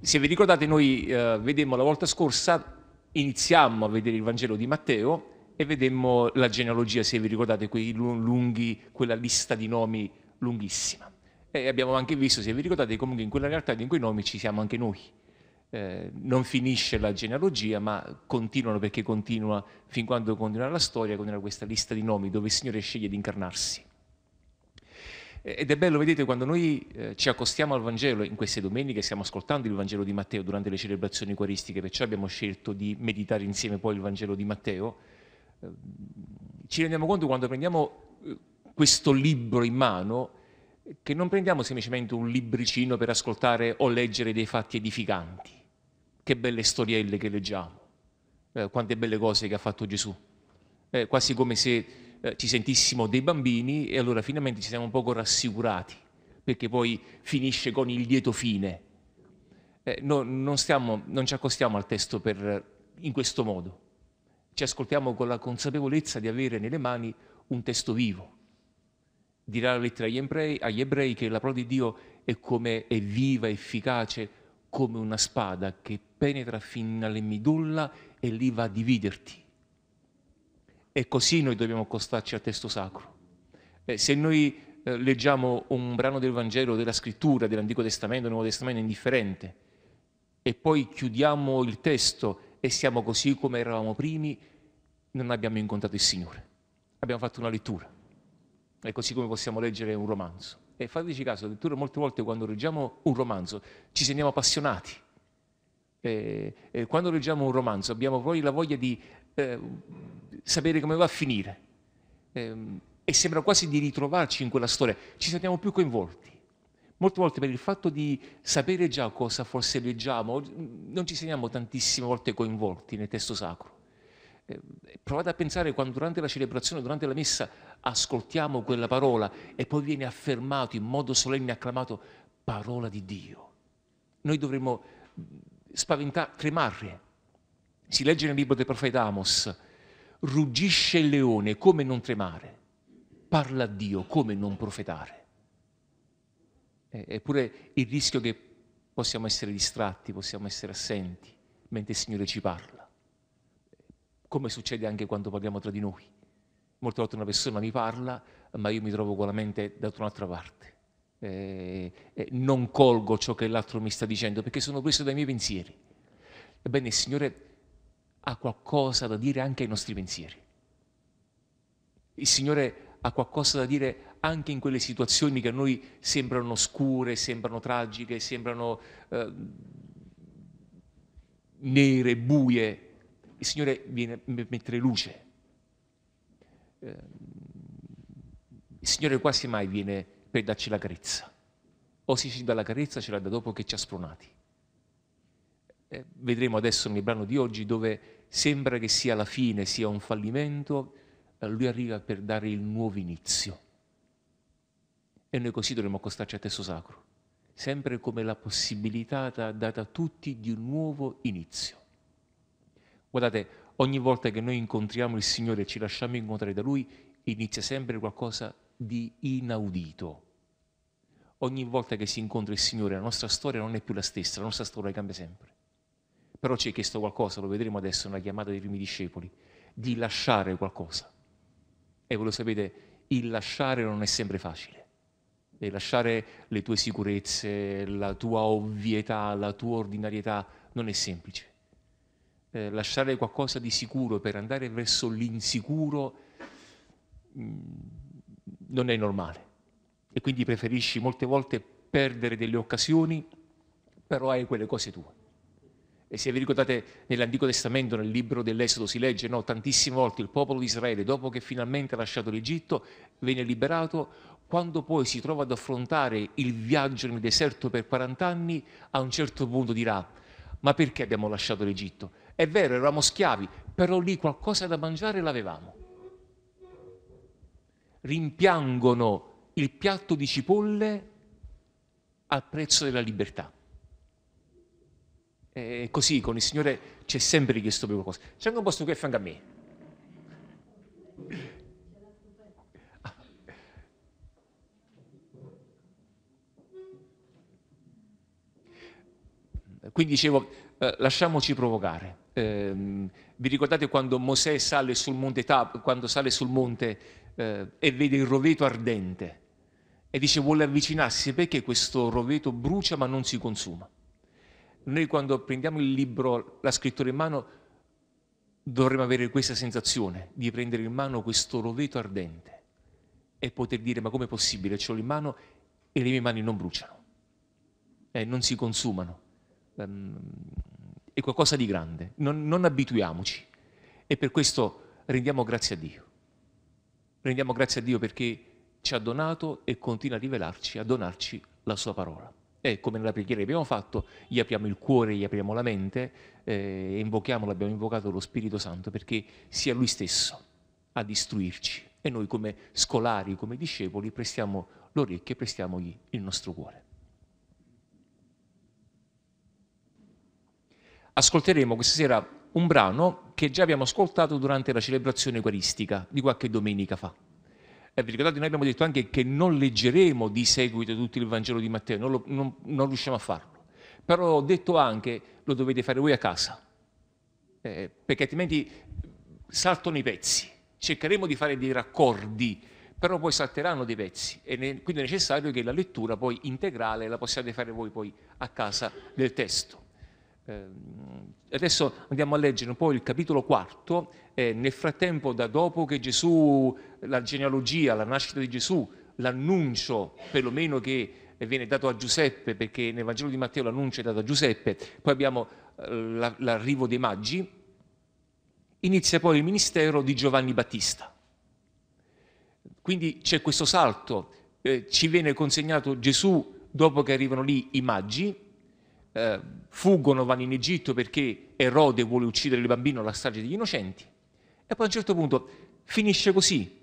Se vi ricordate, noi eh, vedemmo la volta scorsa, iniziammo a vedere il Vangelo di Matteo e vedemmo la genealogia, se vi ricordate, lunghi, quella lista di nomi lunghissima. E abbiamo anche visto, se vi ricordate, comunque in quella realtà di quei nomi ci siamo anche noi eh, non finisce la genealogia, ma continuano perché continua, fin quando continua la storia, continuerà questa lista di nomi dove il Signore sceglie di incarnarsi. Ed è bello, vedete, quando noi eh, ci accostiamo al Vangelo, in queste domeniche stiamo ascoltando il Vangelo di Matteo durante le celebrazioni eucaristiche, perciò abbiamo scelto di meditare insieme poi il Vangelo di Matteo, eh, ci rendiamo conto quando prendiamo eh, questo libro in mano che non prendiamo semplicemente un libricino per ascoltare o leggere dei fatti edificanti, che belle storielle che leggiamo, eh, quante belle cose che ha fatto Gesù. Eh, quasi come se eh, ci sentissimo dei bambini e allora finalmente ci siamo un poco rassicurati, perché poi finisce con il lieto fine. Eh, no, non, stiamo, non ci accostiamo al testo per, in questo modo, ci ascoltiamo con la consapevolezza di avere nelle mani un testo vivo. Dirà la lettera agli ebrei, agli ebrei che la parola di Dio è come è viva, efficace, come una spada che penetra fino alle midulla e lì va a dividerti. E così noi dobbiamo accostarci al testo sacro. Eh, se noi eh, leggiamo un brano del Vangelo, della Scrittura, dell'Antico Testamento, del Nuovo Testamento, è indifferente, e poi chiudiamo il testo e siamo così come eravamo primi, non abbiamo incontrato il Signore. Abbiamo fatto una lettura. È così come possiamo leggere un romanzo. E fateci caso, addirittura molte volte quando leggiamo un romanzo ci sentiamo appassionati. E, e quando leggiamo un romanzo abbiamo poi la voglia di eh, sapere come va a finire. E, ehm, e sembra quasi di ritrovarci in quella storia, ci sentiamo più coinvolti. Molte volte per il fatto di sapere già cosa forse leggiamo, non ci sentiamo tantissime volte coinvolti nel testo sacro. Ehm, provate a pensare quando durante la celebrazione, durante la messa, ascoltiamo quella parola e poi viene affermato in modo solenne, acclamato, parola di Dio. Noi dovremmo spaventare, tremare. Si legge nel libro del profeta Amos, ruggisce il leone, come non tremare? Parla a Dio, come non profetare? Eppure il rischio che possiamo essere distratti, possiamo essere assenti, mentre il Signore ci parla come succede anche quando parliamo tra di noi. Molte volte una persona mi parla, ma io mi trovo con la mente da un'altra parte. Eh, eh, non colgo ciò che l'altro mi sta dicendo perché sono preso dai miei pensieri. Ebbene, il Signore ha qualcosa da dire anche ai nostri pensieri. Il Signore ha qualcosa da dire anche in quelle situazioni che a noi sembrano scure, sembrano tragiche, sembrano eh, nere, buie, il Signore viene per mettere luce. Ehm, il Signore quasi mai viene per darci la carezza. O se ci dà la carezza ce la dà dopo che ci ha spronati. Eh, vedremo adesso nel brano di oggi dove sembra che sia la fine, sia un fallimento, eh, lui arriva per dare il nuovo inizio. E noi così dovremmo accostarci al testo sacro, sempre come la possibilità data a tutti di un nuovo inizio. Guardate, ogni volta che noi incontriamo il Signore e ci lasciamo incontrare da Lui, inizia sempre qualcosa di inaudito. Ogni volta che si incontra il Signore, la nostra storia non è più la stessa, la nostra storia cambia sempre. Però ci è chiesto qualcosa, lo vedremo adesso nella chiamata dei primi discepoli, di lasciare qualcosa. E voi lo sapete, il lasciare non è sempre facile. E lasciare le tue sicurezze, la tua ovvietà, la tua ordinarietà non è semplice eh, lasciare qualcosa di sicuro per andare verso l'insicuro mm, non è normale. E quindi preferisci molte volte perdere delle occasioni, però hai quelle cose tue. E se vi ricordate nell'Antico Testamento, nel libro dell'Esodo, si legge no, tantissime volte il popolo di Israele, dopo che finalmente ha lasciato l'Egitto, viene liberato, quando poi si trova ad affrontare il viaggio nel deserto per 40 anni, a un certo punto dirà, ma perché abbiamo lasciato l'Egitto? È vero, eravamo schiavi, però lì qualcosa da mangiare l'avevamo. Rimpiangono il piatto di cipolle al prezzo della libertà. E così con il Signore c'è sempre richiesto per qualcosa. C'è un posto qui a fianco a me, Quindi dicevo, eh, lasciamoci provocare. Eh, vi ricordate quando Mosè sale sul monte, Tab, quando sale sul monte eh, e vede il roveto ardente e dice vuole avvicinarsi perché questo roveto brucia ma non si consuma. Noi quando prendiamo il libro, la scrittura in mano, dovremmo avere questa sensazione di prendere in mano questo roveto ardente e poter dire ma com'è possibile, ce l'ho in mano e le mie mani non bruciano, eh, non si consumano um, è qualcosa di grande, non, non abituiamoci e per questo rendiamo grazie a Dio. Rendiamo grazie a Dio perché ci ha donato e continua a rivelarci, a donarci la sua parola. E come nella preghiera che abbiamo fatto, gli apriamo il cuore, gli apriamo la mente, eh, invochiamo, l'abbiamo invocato lo Spirito Santo perché sia Lui stesso a istruirci e noi come scolari, come discepoli, prestiamo l'orecchio e prestiamogli il nostro cuore. ascolteremo questa sera un brano che già abbiamo ascoltato durante la celebrazione eucaristica di qualche domenica fa. E vi ricordate, noi abbiamo detto anche che non leggeremo di seguito tutto il Vangelo di Matteo, non, lo, non, non riusciamo a farlo. Però ho detto anche, lo dovete fare voi a casa, eh, perché altrimenti saltano i pezzi. Cercheremo di fare dei raccordi, però poi salteranno dei pezzi e ne, quindi è necessario che la lettura poi integrale la possiate fare voi poi a casa del testo. Ehm, adesso andiamo a leggere un po' il capitolo quarto, eh, nel frattempo da dopo che Gesù, la genealogia, la nascita di Gesù, l'annuncio perlomeno che viene dato a Giuseppe, perché nel Vangelo di Matteo l'annuncio è dato a Giuseppe, poi abbiamo eh, l'arrivo dei maggi, inizia poi il ministero di Giovanni Battista. Quindi c'è questo salto, eh, ci viene consegnato Gesù dopo che arrivano lì i maggi eh, fuggono, vanno in Egitto perché Erode vuole uccidere il bambino alla strage degli innocenti e poi a un certo punto finisce così.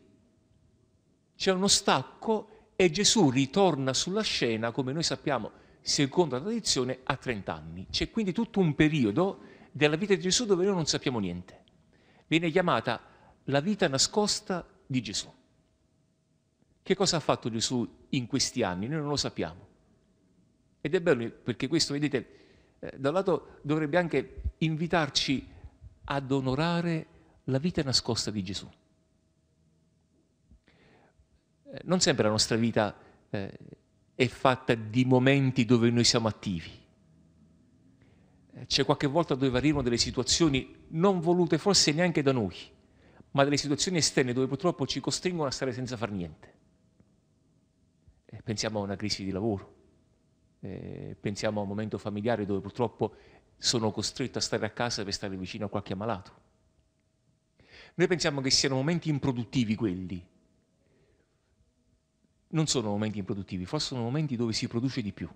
C'è uno stacco e Gesù ritorna sulla scena, come noi sappiamo, secondo la tradizione, a 30 anni. C'è quindi tutto un periodo della vita di Gesù dove noi non sappiamo niente. Viene chiamata la vita nascosta di Gesù. Che cosa ha fatto Gesù in questi anni? Noi non lo sappiamo. Ed è bello perché questo, vedete, eh, da un lato dovrebbe anche invitarci ad onorare la vita nascosta di Gesù. Eh, non sempre la nostra vita eh, è fatta di momenti dove noi siamo attivi. Eh, c'è qualche volta dove arrivano delle situazioni non volute forse neanche da noi, ma delle situazioni esterne dove purtroppo ci costringono a stare senza far niente. Eh, pensiamo a una crisi di lavoro, eh, pensiamo a un momento familiare dove purtroppo sono costretto a stare a casa per stare vicino a qualche malato. Noi pensiamo che siano momenti improduttivi quelli. Non sono momenti improduttivi, forse sono momenti dove si produce di più.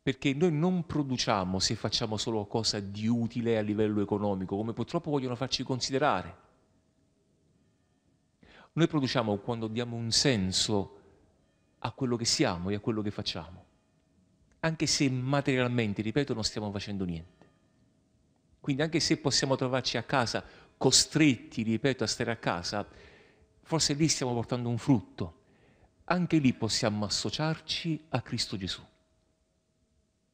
Perché noi non produciamo se facciamo solo cosa di utile a livello economico, come purtroppo vogliono farci considerare. Noi produciamo quando diamo un senso a quello che siamo e a quello che facciamo, anche se materialmente, ripeto, non stiamo facendo niente. Quindi anche se possiamo trovarci a casa costretti, ripeto, a stare a casa, forse lì stiamo portando un frutto. Anche lì possiamo associarci a Cristo Gesù.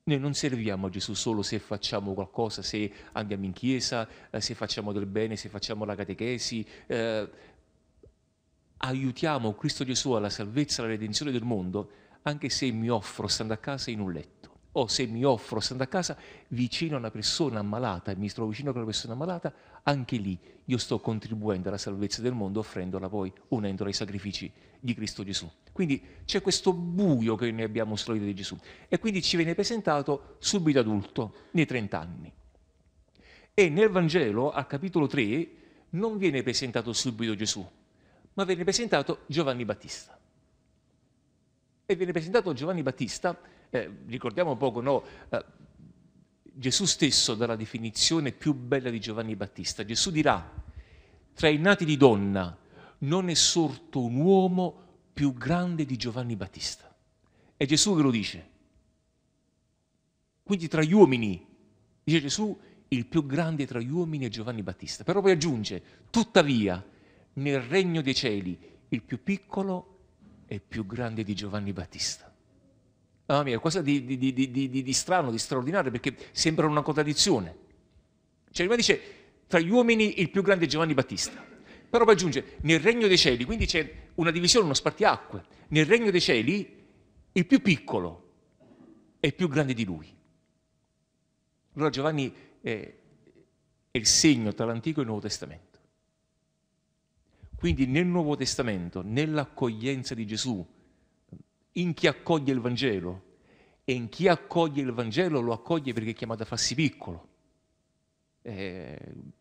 Noi non serviamo a Gesù solo se facciamo qualcosa, se andiamo in chiesa, eh, se facciamo del bene, se facciamo la catechesi, eh, aiutiamo Cristo Gesù alla salvezza e alla redenzione del mondo, anche se mi offro stando a casa in un letto, o se mi offro stando a casa vicino a una persona ammalata e mi trovo vicino a quella persona ammalata, anche lì io sto contribuendo alla salvezza del mondo offrendola poi, unendola ai sacrifici di Cristo Gesù. Quindi c'è questo buio che noi abbiamo sulla vita di Gesù e quindi ci viene presentato subito adulto, nei 30 anni. E nel Vangelo, al capitolo 3, non viene presentato subito Gesù, ma viene presentato Giovanni Battista. E viene presentato Giovanni Battista, eh, ricordiamo poco, no, eh, Gesù stesso dà la definizione più bella di Giovanni Battista. Gesù dirà, tra i nati di donna non è sorto un uomo più grande di Giovanni Battista. È Gesù che lo dice. Quindi tra gli uomini, dice Gesù, il più grande tra gli uomini è Giovanni Battista. Però poi aggiunge, tuttavia, nel regno dei cieli, il più piccolo e più grande di Giovanni Battista. Mamma mia, qualcosa di, di, di, di, strano, di straordinario, perché sembra una contraddizione. Cioè, lui dice, tra gli uomini il più grande è Giovanni Battista, però poi aggiunge, nel regno dei cieli, quindi c'è una divisione, uno spartiacque, nel regno dei cieli il più piccolo è più grande di lui. Allora Giovanni è, è il segno tra l'Antico e il Nuovo Testamento. Quindi nel Nuovo Testamento, nell'accoglienza di Gesù, in chi accoglie il Vangelo, e in chi accoglie il Vangelo lo accoglie perché è chiamato a farsi piccolo, eh,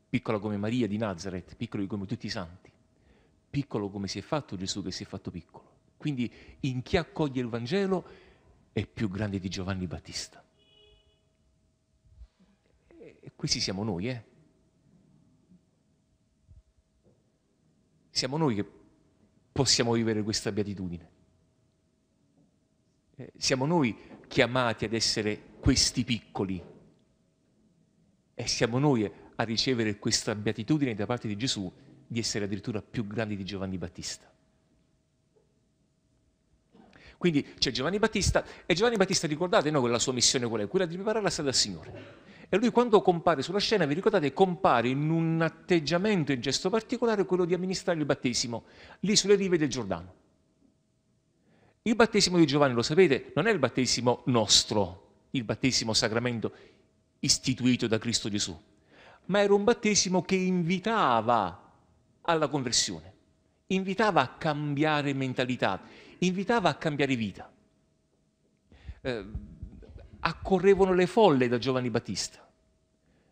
piccolo come Maria di Nazareth, piccolo come tutti i santi, piccolo come si è fatto Gesù che si è fatto piccolo. Quindi in chi accoglie il Vangelo è più grande di Giovanni Battista. E questi siamo noi, eh? siamo noi che possiamo vivere questa beatitudine. Eh, siamo noi chiamati ad essere questi piccoli e siamo noi a ricevere questa beatitudine da parte di Gesù di essere addirittura più grandi di Giovanni Battista. Quindi c'è Giovanni Battista e Giovanni Battista ricordate no, la sua missione qual è? Quella di preparare la strada al Signore. E lui quando compare sulla scena, vi ricordate, compare in un atteggiamento, e gesto particolare, quello di amministrare il battesimo, lì sulle rive del Giordano. Il battesimo di Giovanni, lo sapete, non è il battesimo nostro, il battesimo sacramento istituito da Cristo Gesù, ma era un battesimo che invitava alla conversione, invitava a cambiare mentalità, invitava a cambiare vita. Eh, accorrevano le folle da Giovanni Battista.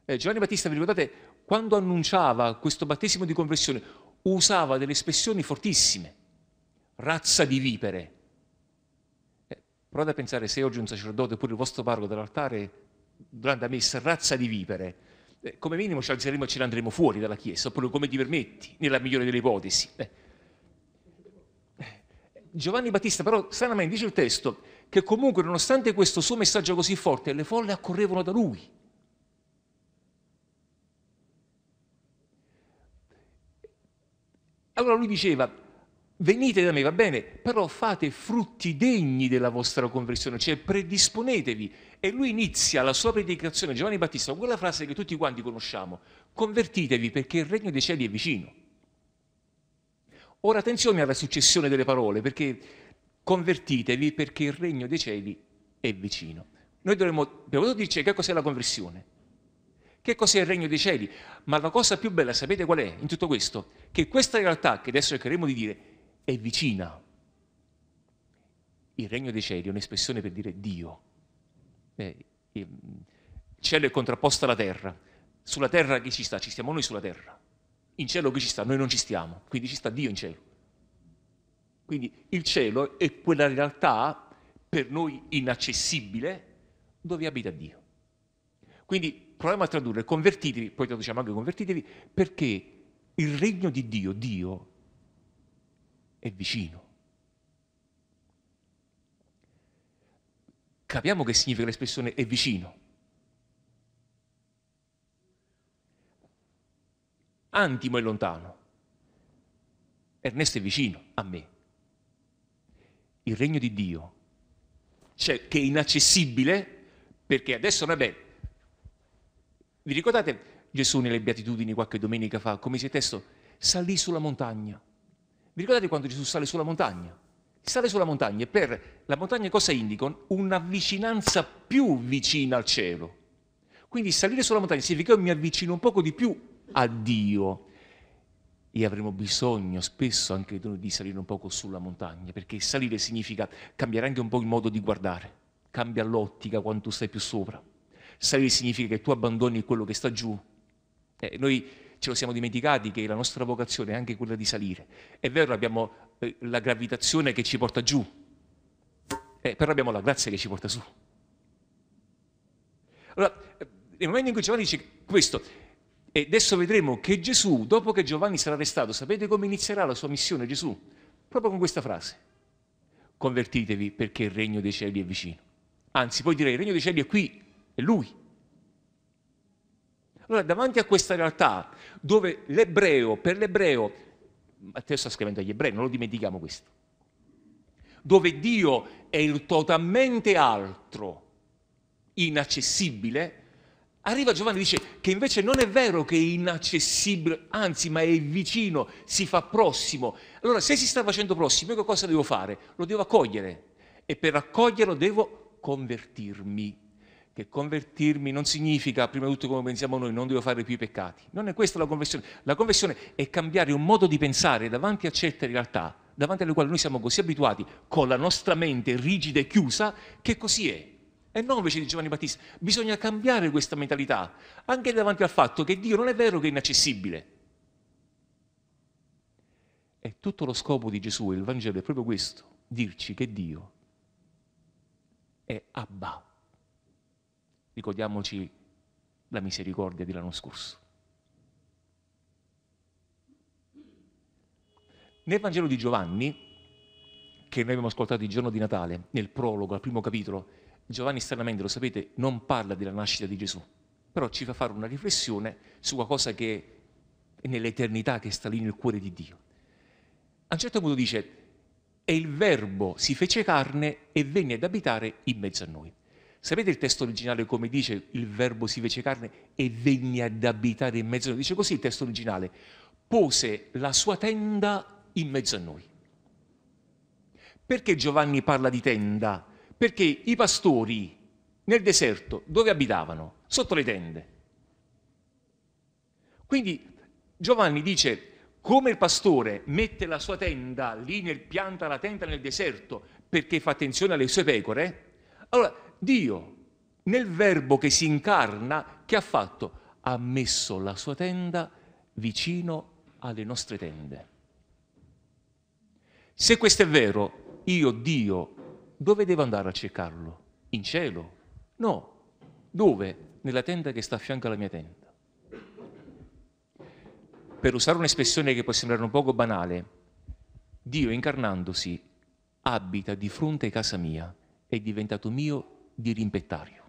Eh, Giovanni Battista, vi ricordate, quando annunciava questo battesimo di conversione, usava delle espressioni fortissime, razza di vipere. Eh, provate a pensare se oggi un sacerdote oppure il vostro parroco dall'altare durante la messa, razza di vipere, eh, come minimo ci alzeremo e ce ne andremo fuori dalla Chiesa, oppure come ti permetti, nella migliore delle ipotesi. Eh, Giovanni Battista però stranamente dice il testo che comunque nonostante questo suo messaggio così forte le folle accorrevano da lui. Allora lui diceva, venite da me, va bene, però fate frutti degni della vostra conversione, cioè predisponetevi. E lui inizia la sua predicazione, Giovanni Battista, con quella frase che tutti quanti conosciamo, convertitevi perché il regno dei cieli è vicino. Ora attenzione alla successione delle parole, perché convertitevi perché il regno dei cieli è vicino. Noi dovremmo, prima di dirci che cos'è la conversione, che cos'è il regno dei cieli, ma la cosa più bella, sapete qual è in tutto questo? Che questa realtà, che adesso cercheremo di dire, è vicina. Il regno dei cieli è un'espressione per dire Dio. Eh, il cielo è contrapposto alla terra. Sulla terra chi ci sta? Ci stiamo noi sulla terra in cielo chi ci sta? Noi non ci stiamo, quindi ci sta Dio in cielo. Quindi il cielo è quella realtà per noi inaccessibile dove abita Dio. Quindi proviamo a tradurre, convertitevi, poi traduciamo anche convertitevi, perché il regno di Dio, Dio, è vicino. Capiamo che significa l'espressione è vicino. antimo è lontano. Ernesto è vicino a me. Il regno di Dio, cioè che è inaccessibile, perché adesso vabbè, vi ricordate Gesù nelle beatitudini qualche domenica fa, come si è testo, salì sulla montagna. Vi ricordate quando Gesù sale sulla montagna? Sale sulla montagna e per la montagna cosa indica? Una vicinanza più vicina al cielo. Quindi salire sulla montagna significa che io mi avvicino un poco di più a Dio. E avremo bisogno spesso anche noi di salire un poco sulla montagna, perché salire significa cambiare anche un po' il modo di guardare, cambia l'ottica quando tu stai più sopra. Salire significa che tu abbandoni quello che sta giù. Eh, noi ce lo siamo dimenticati che la nostra vocazione è anche quella di salire. È vero, abbiamo eh, la gravitazione che ci porta giù, eh, però abbiamo la grazia che ci porta su. Allora, eh, nel momento in cui Giovanni dice questo, e adesso vedremo che Gesù, dopo che Giovanni sarà arrestato, sapete come inizierà la sua missione Gesù? Proprio con questa frase. Convertitevi perché il regno dei cieli è vicino. Anzi, poi direi, il regno dei cieli è qui, è lui. Allora, davanti a questa realtà, dove l'ebreo, per l'ebreo, Matteo sta scrivendo agli ebrei, non lo dimentichiamo questo, dove Dio è il totalmente altro, inaccessibile, Arriva Giovanni e dice che invece non è vero che è inaccessibile, anzi, ma è vicino, si fa prossimo. Allora, se si sta facendo prossimo, io cosa devo fare? Lo devo accogliere e per accoglierlo devo convertirmi. Che convertirmi non significa, prima di tutto come pensiamo noi, non devo fare più i peccati. Non è questa la conversione. La conversione è cambiare un modo di pensare davanti a certe realtà, davanti alle quali noi siamo così abituati, con la nostra mente rigida e chiusa, che così è e non invece di Giovanni Battista. Bisogna cambiare questa mentalità, anche davanti al fatto che Dio non è vero che è inaccessibile. E tutto lo scopo di Gesù e il Vangelo è proprio questo, dirci che Dio è Abba. Ricordiamoci la misericordia dell'anno scorso. Nel Vangelo di Giovanni, che noi abbiamo ascoltato il giorno di Natale, nel prologo, al primo capitolo, Giovanni stranamente, lo sapete, non parla della nascita di Gesù, però ci fa fare una riflessione su qualcosa che è nell'eternità che sta lì nel cuore di Dio. A un certo punto dice, e il verbo si fece carne e venne ad abitare in mezzo a noi. Sapete il testo originale come dice il verbo si fece carne e venne ad abitare in mezzo a noi? Dice così il testo originale, pose la sua tenda in mezzo a noi. Perché Giovanni parla di tenda? perché i pastori nel deserto dove abitavano? Sotto le tende. Quindi Giovanni dice, come il pastore mette la sua tenda lì nel pianta la tenda nel deserto perché fa attenzione alle sue pecore, allora Dio nel verbo che si incarna, che ha fatto? Ha messo la sua tenda vicino alle nostre tende. Se questo è vero, io Dio dove devo andare a cercarlo? In cielo? No. Dove? Nella tenda che sta a fianco alla mia tenda. Per usare un'espressione che può sembrare un poco banale, Dio incarnandosi abita di fronte a casa mia, è diventato mio dirimpettario.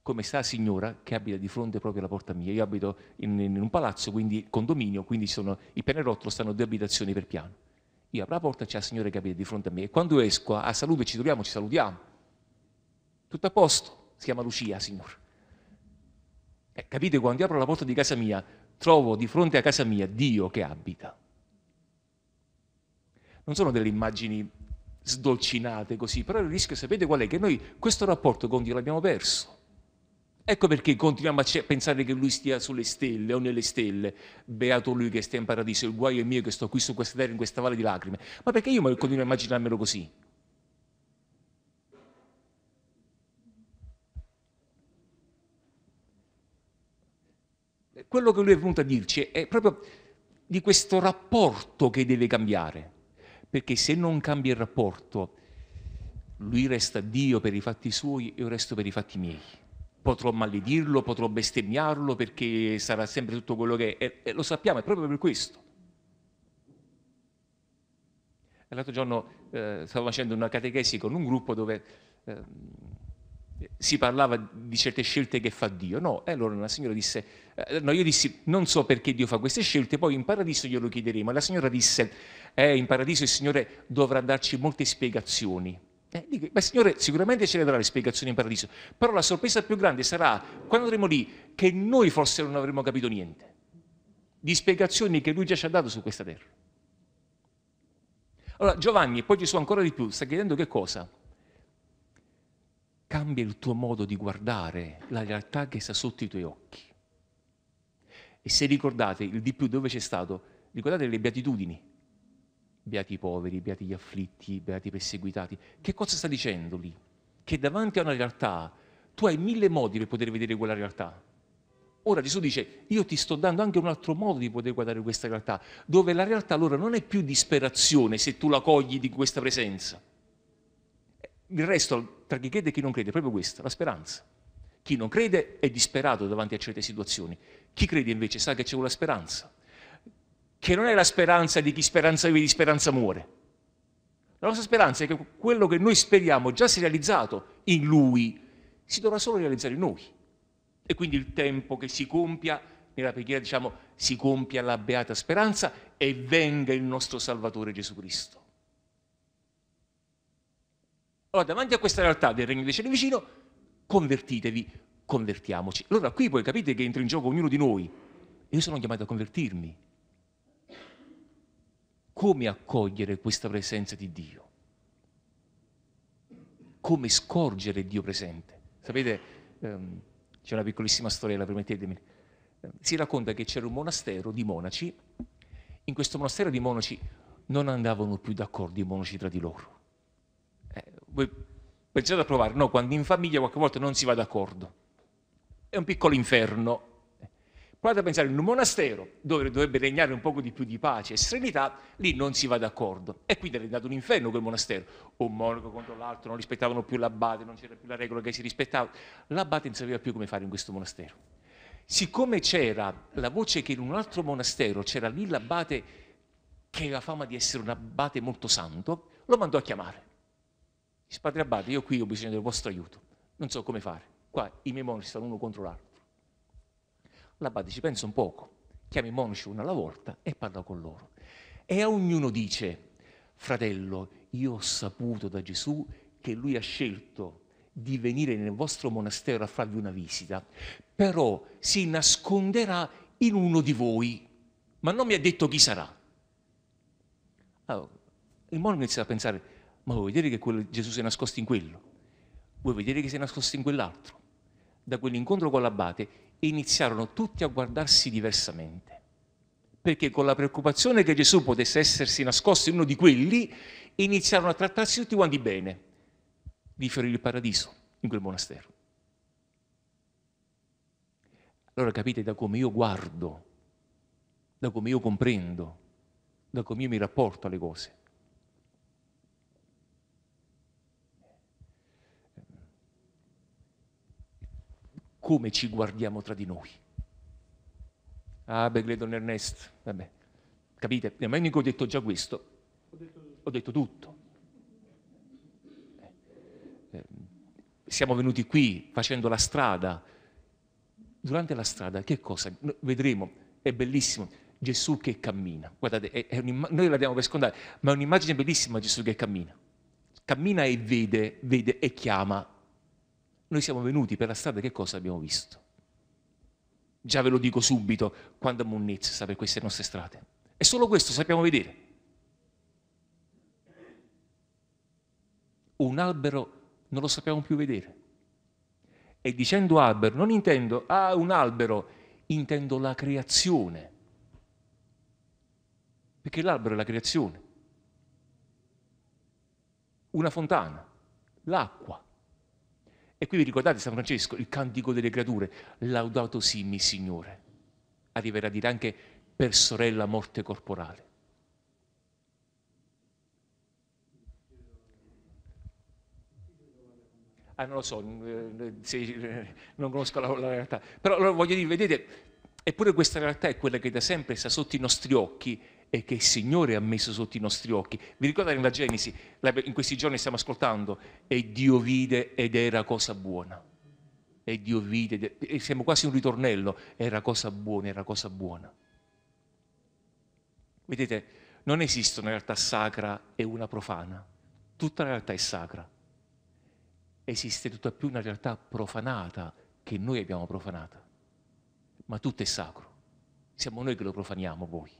Come sta la signora che abita di fronte proprio alla porta mia. Io abito in, in un palazzo, quindi condominio, quindi sono, i pianerottolo stanno due abitazioni per piano io apro la porta e c'è il Signore che abita di fronte a me. E quando esco a saluto e ci troviamo, ci salutiamo. Tutto a posto, si chiama Lucia, Signore. E eh, capite, quando apro la porta di casa mia, trovo di fronte a casa mia Dio che abita. Non sono delle immagini sdolcinate così, però il rischio, sapete qual è? Che noi questo rapporto con Dio l'abbiamo perso. Ecco perché continuiamo a pensare che lui stia sulle stelle o nelle stelle, beato lui che stia in paradiso, il guaio è mio che sto qui su questa terra in questa valle di lacrime, ma perché io continuo a immaginarmelo così? Quello che lui è venuto a dirci è proprio di questo rapporto che deve cambiare, perché se non cambia il rapporto, lui resta Dio per i fatti suoi e io resto per i fatti miei potrò maledirlo, potrò bestemmiarlo perché sarà sempre tutto quello che è. E, lo sappiamo, è proprio per questo. L'altro giorno eh, stavo facendo una catechesi con un gruppo dove eh, si parlava di certe scelte che fa Dio. No, e allora la signora disse, eh, no, io dissi, non so perché Dio fa queste scelte, poi in paradiso glielo chiederemo. La signora disse, eh, in paradiso il Signore dovrà darci molte spiegazioni. Eh, dico, ma Signore, sicuramente ce le darà le spiegazioni in paradiso, però la sorpresa più grande sarà quando andremo lì che noi forse non avremo capito niente di spiegazioni che Lui già ci ha dato su questa terra. Allora Giovanni, e poi Gesù ancora di più, sta chiedendo che cosa? Cambia il tuo modo di guardare la realtà che sta sotto i tuoi occhi. E se ricordate il di più dove c'è stato, ricordate le beatitudini, beati i poveri, beati gli afflitti, beati i perseguitati. Che cosa sta dicendo lì? Che davanti a una realtà tu hai mille modi per poter vedere quella realtà. Ora Gesù dice, io ti sto dando anche un altro modo di poter guardare questa realtà, dove la realtà allora non è più disperazione se tu la cogli di questa presenza. Il resto, tra chi crede e chi non crede, è proprio questa, la speranza. Chi non crede è disperato davanti a certe situazioni, chi crede invece sa che c'è una speranza che non è la speranza di chi speranza vive, di speranza muore. La nostra speranza è che quello che noi speriamo già si è realizzato in Lui, si dovrà solo realizzare in noi. E quindi il tempo che si compia, nella preghiera diciamo, si compia la beata speranza e venga il nostro Salvatore Gesù Cristo. Allora, davanti a questa realtà del Regno dei Cieli vicino, convertitevi, convertiamoci. Allora, qui poi capite che entra in gioco ognuno di noi. Io sono chiamato a convertirmi, come accogliere questa presenza di Dio? Come scorgere Dio presente? Sapete, ehm, c'è una piccolissima storiella, permettetemi. Ehm, si racconta che c'era un monastero di monaci, in questo monastero di monaci non andavano più d'accordo i monaci tra di loro. Eh, voi pensate a provare, no? Quando in famiglia qualche volta non si va d'accordo. È un piccolo inferno, Provate a pensare in un monastero dove dovrebbe regnare un poco di più di pace e serenità, lì non si va d'accordo. E quindi è diventato un inferno quel monastero. Un monaco contro l'altro, non rispettavano più l'abbate, non c'era più la regola che si rispettava. L'abbate non sapeva più come fare in questo monastero. Siccome c'era la voce che in un altro monastero c'era lì l'abbate che aveva fama di essere un abbate molto santo, lo mandò a chiamare. Dice, padre abbate, io qui ho bisogno del vostro aiuto. Non so come fare. Qua i miei monasteri stanno uno contro l'altro la ci pensa un poco, chiama i monaci uno alla volta e parla con loro. E a ognuno dice, fratello, io ho saputo da Gesù che lui ha scelto di venire nel vostro monastero a farvi una visita, però si nasconderà in uno di voi, ma non mi ha detto chi sarà. Allora, il monaco inizia a pensare, ma vuoi vedere che quel, Gesù si è nascosto in quello? Vuoi vedere che si è nascosto in quell'altro? Da quell'incontro con l'abate iniziarono tutti a guardarsi diversamente perché con la preoccupazione che Gesù potesse essersi nascosto in uno di quelli, iniziarono a trattarsi tutti quanti bene di fiorire il paradiso in quel monastero. Allora capite da come io guardo, da come io comprendo, da come io mi rapporto alle cose. come ci guardiamo tra di noi. Ah, beh, Gledon Ernest, vabbè, capite, nel eh, momento in cui ho detto già questo, ho detto tutto. Eh, eh, siamo venuti qui facendo la strada. Durante la strada, che cosa? Vedremo, è bellissimo, Gesù che cammina. Guardate, è, è noi l'abbiamo per scontata, ma è un'immagine bellissima Gesù che cammina. Cammina e vede, vede e chiama noi siamo venuti per la strada che cosa abbiamo visto? Già ve lo dico subito, quando Munniz sta per queste nostre strade. E solo questo sappiamo vedere. Un albero non lo sappiamo più vedere. E dicendo albero non intendo, ah, un albero, intendo la creazione. Perché l'albero è la creazione. Una fontana, l'acqua, e qui vi ricordate San Francesco, il cantico delle creature, laudato sì mi Signore. Arriverà a dire anche per sorella morte corporale. Ah, non lo so, eh, se, eh, non conosco la, la realtà. Però allora, voglio dire, vedete, eppure questa realtà è quella che da sempre sta sotto i nostri occhi e che il Signore ha messo sotto i nostri occhi. Vi ricordate nella Genesi, in questi giorni stiamo ascoltando, e Dio vide ed era cosa buona. E Dio vide, e siamo quasi un ritornello, era cosa buona, era cosa buona. Vedete, non esiste una realtà sacra e una profana, tutta la realtà è sacra. Esiste tutta più una realtà profanata che noi abbiamo profanata, ma tutto è sacro, siamo noi che lo profaniamo voi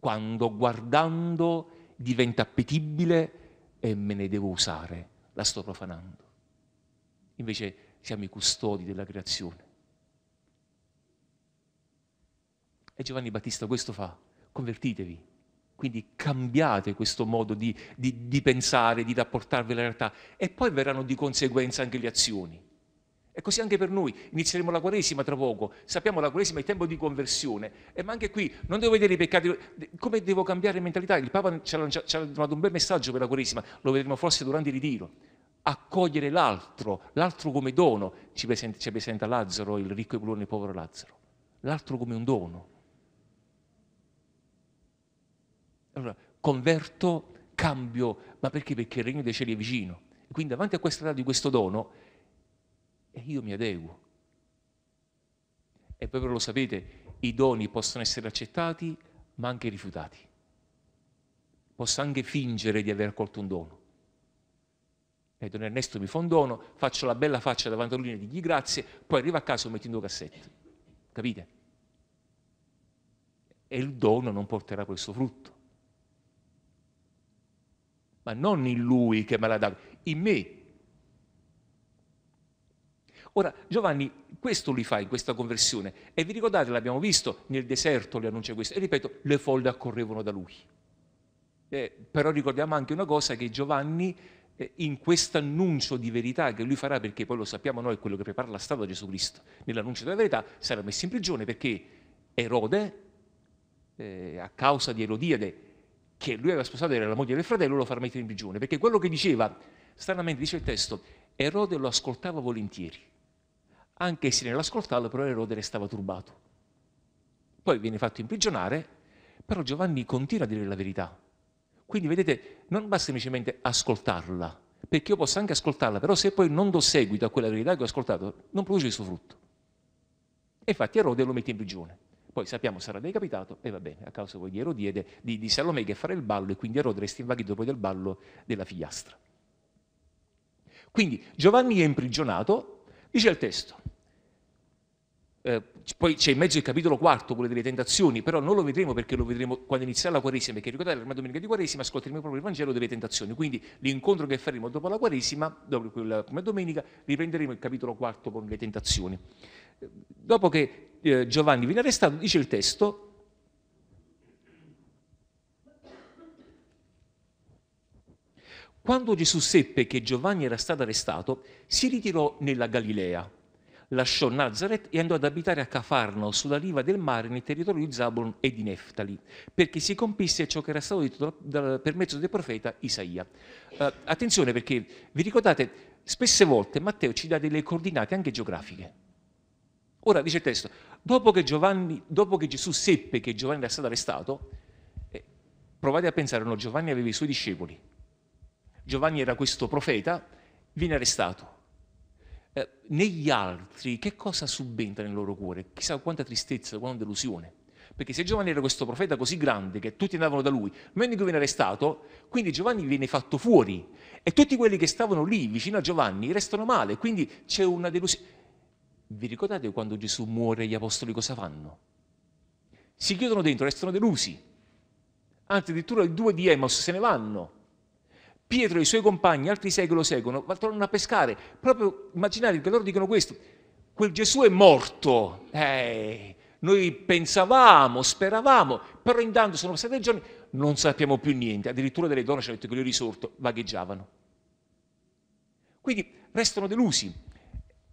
quando guardando diventa appetibile e me ne devo usare, la sto profanando. Invece siamo i custodi della creazione. E Giovanni Battista questo fa, convertitevi, quindi cambiate questo modo di, di, di pensare, di rapportarvi alla realtà e poi verranno di conseguenza anche le azioni. E così anche per noi. Inizieremo la Quaresima tra poco. Sappiamo che la Quaresima è il tempo di conversione. E eh, ma anche qui non devo vedere i peccati. Come devo cambiare mentalità? Il Papa ci ha, lanciato, dato un bel messaggio per la Quaresima, lo vedremo forse durante il ritiro. Accogliere l'altro, l'altro come dono. Ci presenta, ci presenta Lazzaro, il ricco e il povero Lazzaro. L'altro come un dono. Allora, converto, cambio, ma perché? Perché il regno dei cieli è vicino. E quindi davanti a questa realtà di questo dono e io mi adeguo. E proprio lo sapete, i doni possono essere accettati ma anche rifiutati. Posso anche fingere di aver colto un dono. E Don Ernesto mi fa un dono, faccio la bella faccia davanti a lui e digli grazie, poi arrivo a casa e metto in due cassette. Capite? E il dono non porterà questo frutto. Ma non in lui che me l'ha dato, in me Ora Giovanni questo li fa in questa conversione e vi ricordate, l'abbiamo visto, nel deserto le annuncia questo e ripeto, le folle accorrevano da lui. Eh, però ricordiamo anche una cosa che Giovanni eh, in questo annuncio di verità che lui farà, perché poi lo sappiamo noi, quello che prepara la strada a Gesù Cristo, nell'annuncio della verità sarà messo in prigione perché Erode, eh, a causa di Erodiade, che lui aveva sposato era la moglie del fratello, lo farà mettere in prigione, perché quello che diceva, stranamente dice il testo, Erode lo ascoltava volentieri anche se nell'ascoltarlo però Erode restava turbato. Poi viene fatto imprigionare, però Giovanni continua a dire la verità. Quindi vedete, non basta semplicemente ascoltarla, perché io posso anche ascoltarla, però se poi non do seguito a quella verità che ho ascoltato, non produce il suo frutto. E infatti Erode lo mette in prigione. Poi sappiamo sarà decapitato e va bene, a causa poi di Erodiede, di, di Salome che farà il ballo e quindi Erode resta invaghito poi del ballo della figliastra. Quindi Giovanni è imprigionato, dice il testo, eh, poi c'è in mezzo il capitolo quarto, quello delle tentazioni, però non lo vedremo perché lo vedremo quando inizierà la Quaresima, perché ricordate la prima domenica di Quaresima ascolteremo proprio il Vangelo delle tentazioni, quindi l'incontro che faremo dopo la Quaresima, dopo quella prima domenica, riprenderemo il capitolo quarto con le tentazioni. dopo che eh, Giovanni viene arrestato, dice il testo, quando Gesù seppe che Giovanni era stato arrestato, si ritirò nella Galilea lasciò Nazareth e andò ad abitare a Cafarno, sulla riva del mare, nel territorio di Zabon e di Neftali, perché si compisse ciò che era stato detto da, da, per mezzo del profeta Isaia. Uh, attenzione perché, vi ricordate, spesse volte Matteo ci dà delle coordinate anche geografiche. Ora dice il testo, dopo che, Giovanni, dopo che Gesù seppe che Giovanni era stato arrestato, eh, provate a pensare, no, Giovanni aveva i suoi discepoli, Giovanni era questo profeta, viene arrestato, eh, negli altri che cosa subentra nel loro cuore? Chissà quanta tristezza, quanta delusione. Perché se Giovanni era questo profeta così grande che tutti andavano da lui, Menico viene arrestato, quindi Giovanni viene fatto fuori e tutti quelli che stavano lì vicino a Giovanni restano male, quindi c'è una delusione. Vi ricordate quando Gesù muore gli apostoli cosa fanno? Si chiudono dentro, restano delusi. Anzi, addirittura i due di Emos se ne vanno Pietro e i suoi compagni, altri sei che lo seguono, tornano a pescare. Proprio immaginate che loro dicono questo, quel Gesù è morto. Eh, noi pensavamo, speravamo, però intanto sono passati dei giorni, non sappiamo più niente. Addirittura delle donne ci hanno detto che lui è risorto, vagheggiavano. Quindi restano delusi.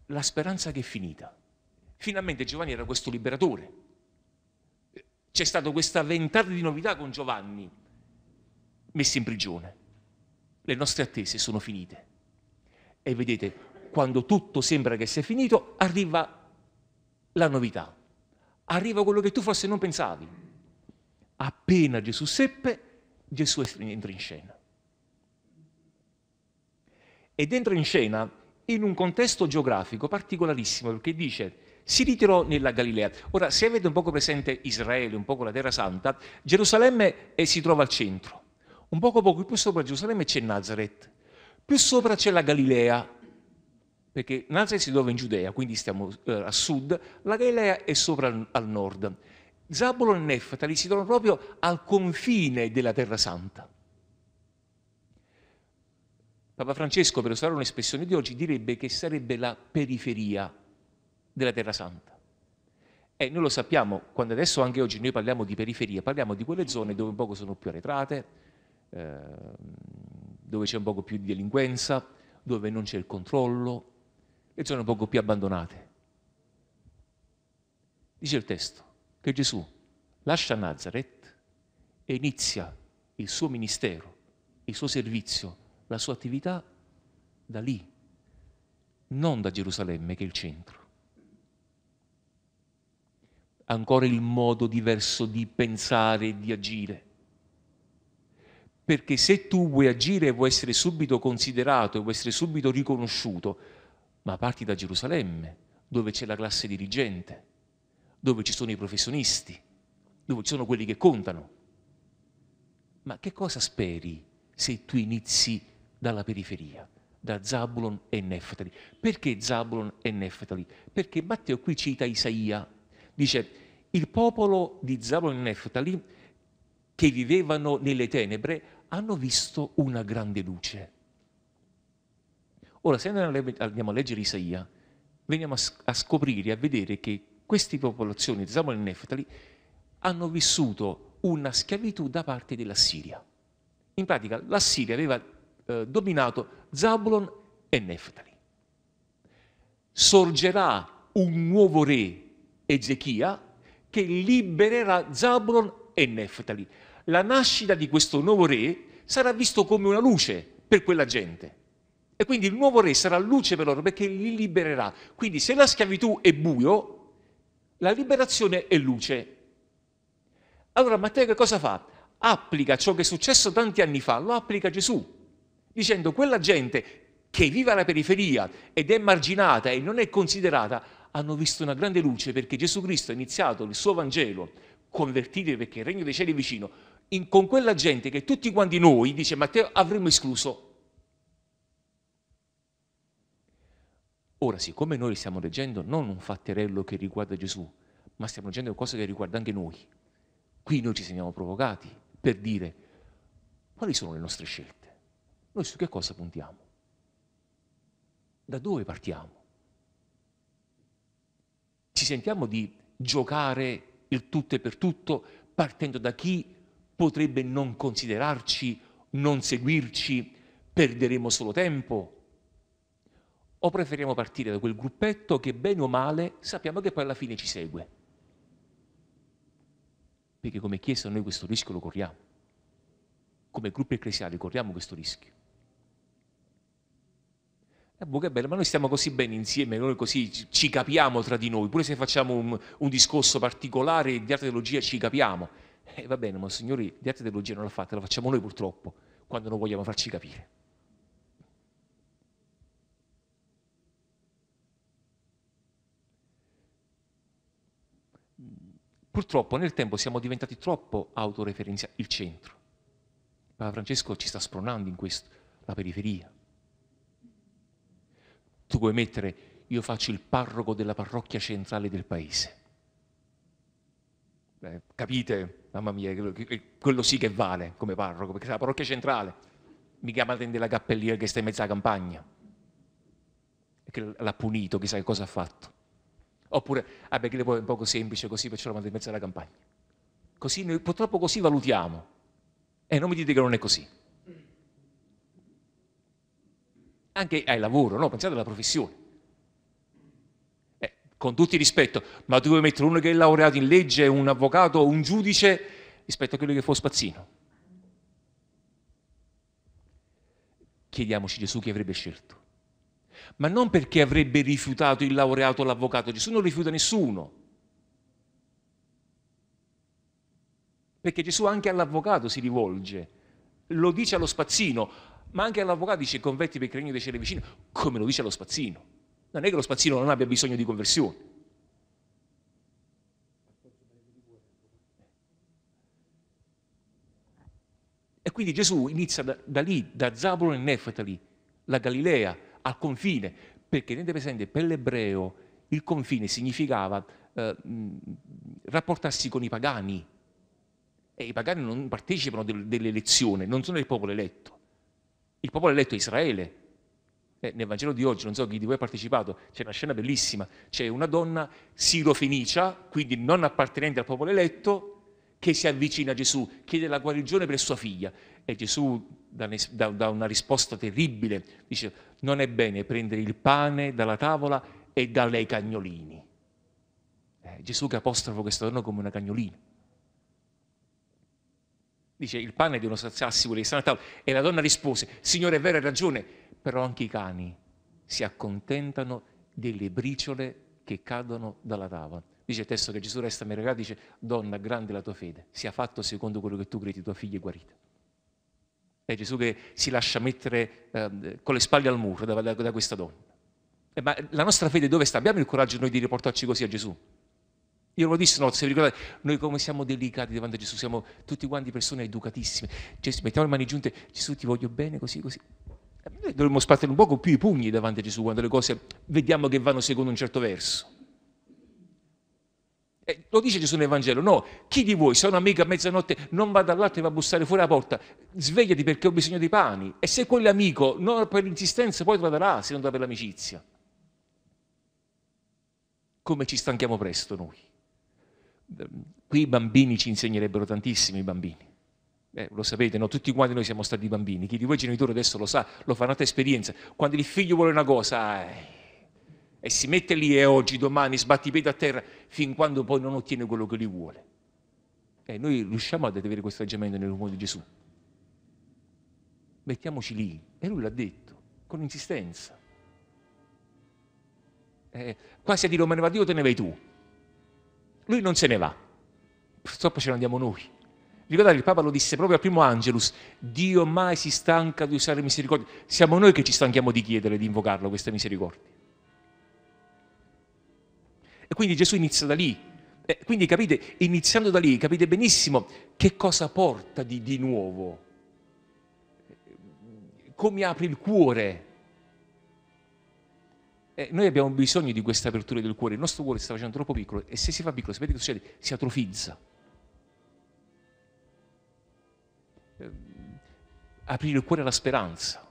La speranza che è finita. Finalmente Giovanni era questo liberatore. C'è stata questa ventata di novità con Giovanni messo in prigione le nostre attese sono finite. E vedete, quando tutto sembra che sia finito, arriva la novità, arriva quello che tu forse non pensavi. Appena Gesù seppe, Gesù entra in scena. Ed entra in scena in un contesto geografico particolarissimo perché dice si ritirò nella Galilea. Ora, se avete un poco presente Israele, un poco la Terra Santa, Gerusalemme eh, si trova al centro un poco poco più sopra Gerusalemme c'è Nazareth, più sopra c'è la Galilea, perché Nazareth si trova in Giudea, quindi stiamo eh, a sud, la Galilea è sopra al, al nord. Zabulon e Neftali si trovano proprio al confine della Terra Santa. Papa Francesco, per usare un'espressione di oggi, direbbe che sarebbe la periferia della Terra Santa. E noi lo sappiamo, quando adesso anche oggi noi parliamo di periferia, parliamo di quelle zone dove un poco sono più arretrate, Ehm, dove c'è un poco più di delinquenza, dove non c'è il controllo, le zone un poco più abbandonate. Dice il testo che Gesù lascia Nazareth e inizia il suo ministero, il suo servizio, la sua attività da lì, non da Gerusalemme che è il centro. Ancora il modo diverso di pensare e di agire perché se tu vuoi agire e vuoi essere subito considerato, e vuoi essere subito riconosciuto, ma parti da Gerusalemme, dove c'è la classe dirigente, dove ci sono i professionisti, dove ci sono quelli che contano. Ma che cosa speri se tu inizi dalla periferia, da Zabulon e Neftali? Perché Zabulon e Neftali? Perché Matteo qui cita Isaia, dice il popolo di Zabulon e Neftali che vivevano nelle tenebre hanno visto una grande luce. Ora, se andiamo a leggere Isaia, veniamo a scoprire, a vedere che queste popolazioni, Zamol e Neftali, hanno vissuto una schiavitù da parte dell'Assiria. In pratica l'Assiria aveva eh, dominato Zabulon e Neftali. Sorgerà un nuovo re, Ezechia, che libererà Zabulon e Neftali la nascita di questo nuovo re sarà visto come una luce per quella gente. E quindi il nuovo re sarà luce per loro perché li libererà. Quindi se la schiavitù è buio, la liberazione è luce. Allora Matteo che cosa fa? Applica ciò che è successo tanti anni fa, lo applica Gesù, dicendo quella gente che vive alla periferia ed è marginata e non è considerata, hanno visto una grande luce perché Gesù Cristo ha iniziato il suo Vangelo, convertite perché il regno dei cieli è vicino, in, con quella gente che tutti quanti noi, dice Matteo, avremmo escluso. Ora, siccome noi stiamo leggendo non un fatterello che riguarda Gesù, ma stiamo leggendo cose che riguardano anche noi, qui noi ci siamo provocati per dire quali sono le nostre scelte, noi su che cosa puntiamo, da dove partiamo. Ci sentiamo di giocare il tutto e per tutto partendo da chi potrebbe non considerarci, non seguirci, perderemo solo tempo. O preferiamo partire da quel gruppetto che bene o male sappiamo che poi alla fine ci segue. Perché come Chiesa noi questo rischio lo corriamo. Come gruppi ecclesiali corriamo questo rischio. E eh, boh, che bello, ma noi stiamo così bene insieme, noi così ci capiamo tra di noi, pure se facciamo un, un discorso particolare di arte teologia ci capiamo e eh, va bene, ma signori di arte e non la fate, la facciamo noi purtroppo, quando non vogliamo farci capire. Purtroppo nel tempo siamo diventati troppo autoreferenziali, il centro. Papa Francesco ci sta spronando in questo, la periferia. Tu puoi mettere, io faccio il parroco della parrocchia centrale del paese eh, capite, mamma mia, quello, sì che vale come parroco, perché la parrocchia centrale, mi chiamate della cappelliera che sta in mezzo alla campagna, e che l'ha punito, chissà che cosa ha fatto. Oppure, ah beh, che poi è un poco semplice così, perciò la manda in mezzo alla campagna. Così, noi, purtroppo così valutiamo. E non mi dite che non è così. Anche al lavoro, no? Pensate alla professione con tutto il rispetto, ma dove mettere uno che è laureato in legge, un avvocato, un giudice, rispetto a quello che fu Spazzino. Chiediamoci Gesù chi avrebbe scelto. Ma non perché avrebbe rifiutato il laureato o l'avvocato, Gesù non rifiuta nessuno. Perché Gesù anche all'avvocato si rivolge, lo dice allo spazzino, ma anche all'avvocato dice converti per il regno dei cieli vicini, come lo dice allo spazzino. Non è che lo spazzino non abbia bisogno di conversione. E quindi Gesù inizia da, da lì, da Zabulon e Neftali, la Galilea, al confine, perché tenete presente, per l'ebreo il confine significava eh, rapportarsi con i pagani, e i pagani non partecipano del, dell'elezione, non sono il popolo eletto. Il popolo eletto è Israele, eh, nel Vangelo di oggi, non so chi di voi ha partecipato, c'è una scena bellissima, c'è una donna sirofenicia, quindi non appartenente al popolo eletto, che si avvicina a Gesù, chiede la guarigione per sua figlia e Gesù dà una risposta terribile, dice non è bene prendere il pane dalla tavola e darle cagnolini. Eh, Gesù che apostrofo questa donna come una cagnolina. Dice il pane di uno saziarsi vuole stare a tavola. E la donna rispose, Signore, è vero, hai ragione, però anche i cani si accontentano delle briciole che cadono dalla tavola. Dice il testo che Gesù resta meravigliato, dice, donna, grande la tua fede, sia fatto secondo quello che tu credi, tua figlia è guarita. È Gesù che si lascia mettere eh, con le spalle al muro da, da, da questa donna. Eh, ma la nostra fede dove sta? Abbiamo il coraggio noi di riportarci così a Gesù? Io lo dissi, no, se vi ricordate, noi come siamo delicati davanti a Gesù, siamo tutti quanti persone educatissime. Gesù, mettiamo le mani giunte, Gesù ti voglio bene, così, così. Noi dovremmo spartire un poco più i pugni davanti a Gesù quando le cose vediamo che vanno secondo un certo verso. Eh, lo dice Gesù nel Vangelo, no, chi di voi, se una amica a mezzanotte non va dall'altro e va a bussare fuori la porta, svegliati perché ho bisogno dei pani. E se quell'amico, non per insistenza, poi te la darà, se non da per l'amicizia. Come ci stanchiamo presto noi. Qui i bambini ci insegnerebbero tantissimi bambini. Eh, lo sapete, no? tutti quanti noi siamo stati bambini. Chi di voi genitore adesso lo sa, lo fa un'altra esperienza. Quando il figlio vuole una cosa eh, e si mette lì e eh, oggi, domani, sbatti i piedi a terra, fin quando poi non ottiene quello che lui vuole. Eh, noi riusciamo ad avere questo ragionamento nell'uomo di Gesù. Mettiamoci lì. E lui l'ha detto, con insistenza. Eh, quasi a dire, ma ne va Dio, te ne vai tu. Lui non se ne va. Purtroppo ce ne andiamo noi. Ricordate, il Papa lo disse proprio al primo Angelus, Dio mai si stanca di usare misericordia. Siamo noi che ci stanchiamo di chiedere, di invocarlo, questa misericordia. E quindi Gesù inizia da lì. E quindi capite, iniziando da lì, capite benissimo che cosa porta di, di nuovo, come apre il cuore eh, noi abbiamo bisogno di questa apertura del cuore, il nostro cuore si sta facendo troppo piccolo e se si fa piccolo, sapete che succede? Si atrofizza. Eh, aprire il cuore alla speranza.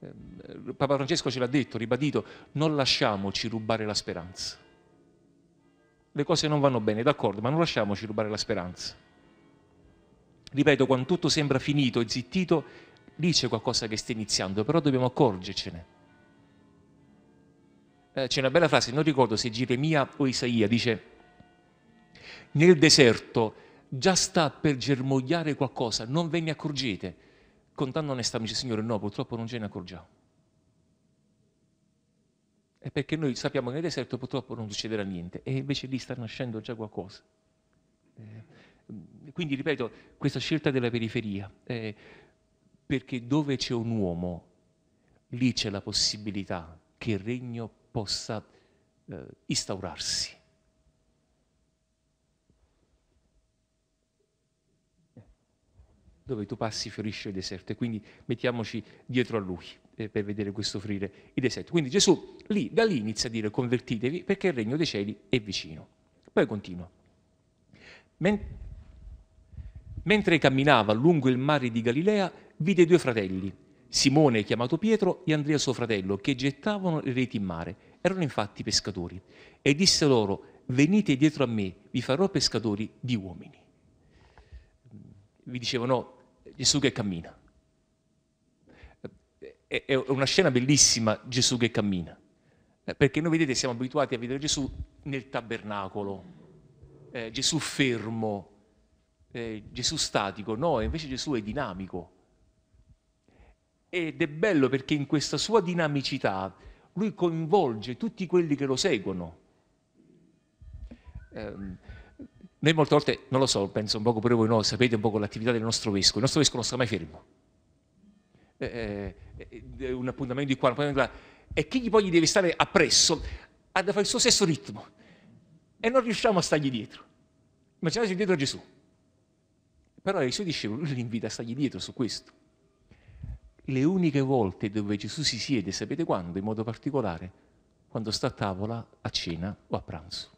Eh, Papa Francesco ce l'ha detto, ribadito, non lasciamoci rubare la speranza. Le cose non vanno bene, d'accordo, ma non lasciamoci rubare la speranza. Ripeto, quando tutto sembra finito e zittito, lì c'è qualcosa che sta iniziando, però dobbiamo accorgercene eh, c'è una bella frase, non ricordo se Geremia o Isaia, dice, nel deserto già sta per germogliare qualcosa, non ve ne accorgete. Contando onestamente, dice, Signore, no, purtroppo non ce ne accorgiamo. È perché noi sappiamo che nel deserto purtroppo non succederà niente, e invece lì sta nascendo già qualcosa. Eh, quindi, ripeto, questa scelta della periferia, eh, perché dove c'è un uomo, lì c'è la possibilità che il regno possa eh, instaurarsi. Dove tu passi fiorisce il deserto e quindi mettiamoci dietro a lui eh, per vedere questo fiorire il deserto. Quindi Gesù lì, da lì inizia a dire convertitevi perché il regno dei cieli è vicino. Poi continua. Men- Mentre camminava lungo il mare di Galilea, vide due fratelli, Simone, chiamato Pietro, e Andrea suo fratello, che gettavano le reti in mare. Erano infatti pescatori. E disse loro, venite dietro a me, vi farò pescatori di uomini. Vi dicevano, Gesù che cammina. È una scena bellissima, Gesù che cammina. Perché noi, vedete, siamo abituati a vedere Gesù nel tabernacolo, eh, Gesù fermo, eh, Gesù statico. No, invece Gesù è dinamico ed è bello perché in questa sua dinamicità lui coinvolge tutti quelli che lo seguono. Eh, noi molte volte, non lo so, penso un poco per voi, no, sapete un po' l'attività del nostro vescovo, il nostro vescovo non sta mai fermo. Eh, eh, eh un appuntamento di qua, un appuntamento di là. E chi gli poi gli deve stare appresso ha da fare il suo stesso ritmo. E non riusciamo a stargli dietro. Immaginateci dietro a Gesù. Però i suoi discepoli lui li invita a stargli dietro su questo le uniche volte dove Gesù si siede, sapete quando? In modo particolare, quando sta a tavola, a cena o a pranzo.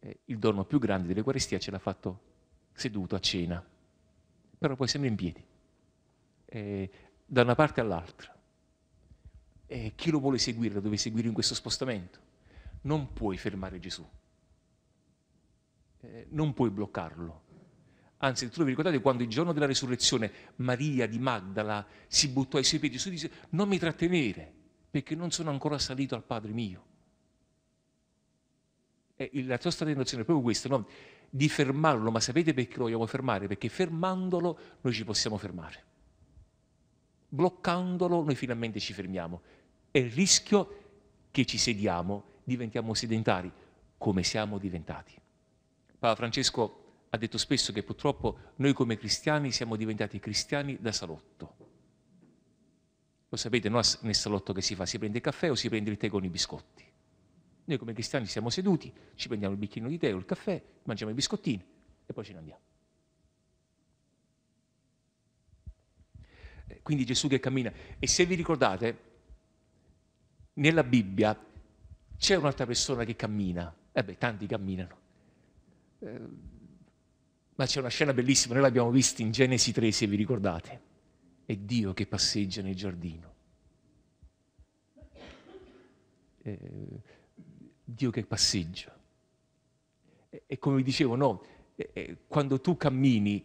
Eh, il dono più grande dell'Eucaristia ce l'ha fatto seduto a cena, però poi sempre in piedi, eh, da una parte all'altra. Eh, chi lo vuole seguire lo deve seguire in questo spostamento. Non puoi fermare Gesù, eh, non puoi bloccarlo, Anzi, il vi ricordate quando il giorno della risurrezione Maria di Magdala si buttò ai suoi piedi su e disse non mi trattenere perché non sono ancora salito al Padre mio. E la nostra tentazione è proprio questa, no? di fermarlo, ma sapete perché lo vogliamo fermare? Perché fermandolo noi ci possiamo fermare. Bloccandolo noi finalmente ci fermiamo. E il rischio che ci sediamo, diventiamo sedentari, come siamo diventati. Papa Francesco ha detto spesso che purtroppo noi come cristiani siamo diventati cristiani da salotto. Lo sapete, no? nel salotto che si fa? Si prende il caffè o si prende il tè con i biscotti. Noi come cristiani siamo seduti, ci prendiamo il bicchino di tè o il caffè, mangiamo i biscottini e poi ce ne andiamo. Eh, quindi Gesù che cammina. E se vi ricordate, nella Bibbia c'è un'altra persona che cammina. E eh beh, tanti camminano. Eh, ma c'è una scena bellissima, noi l'abbiamo vista in Genesi 3, se vi ricordate. È Dio che passeggia nel giardino. È eh, Dio che passeggia. E come vi dicevo, no, quando tu cammini,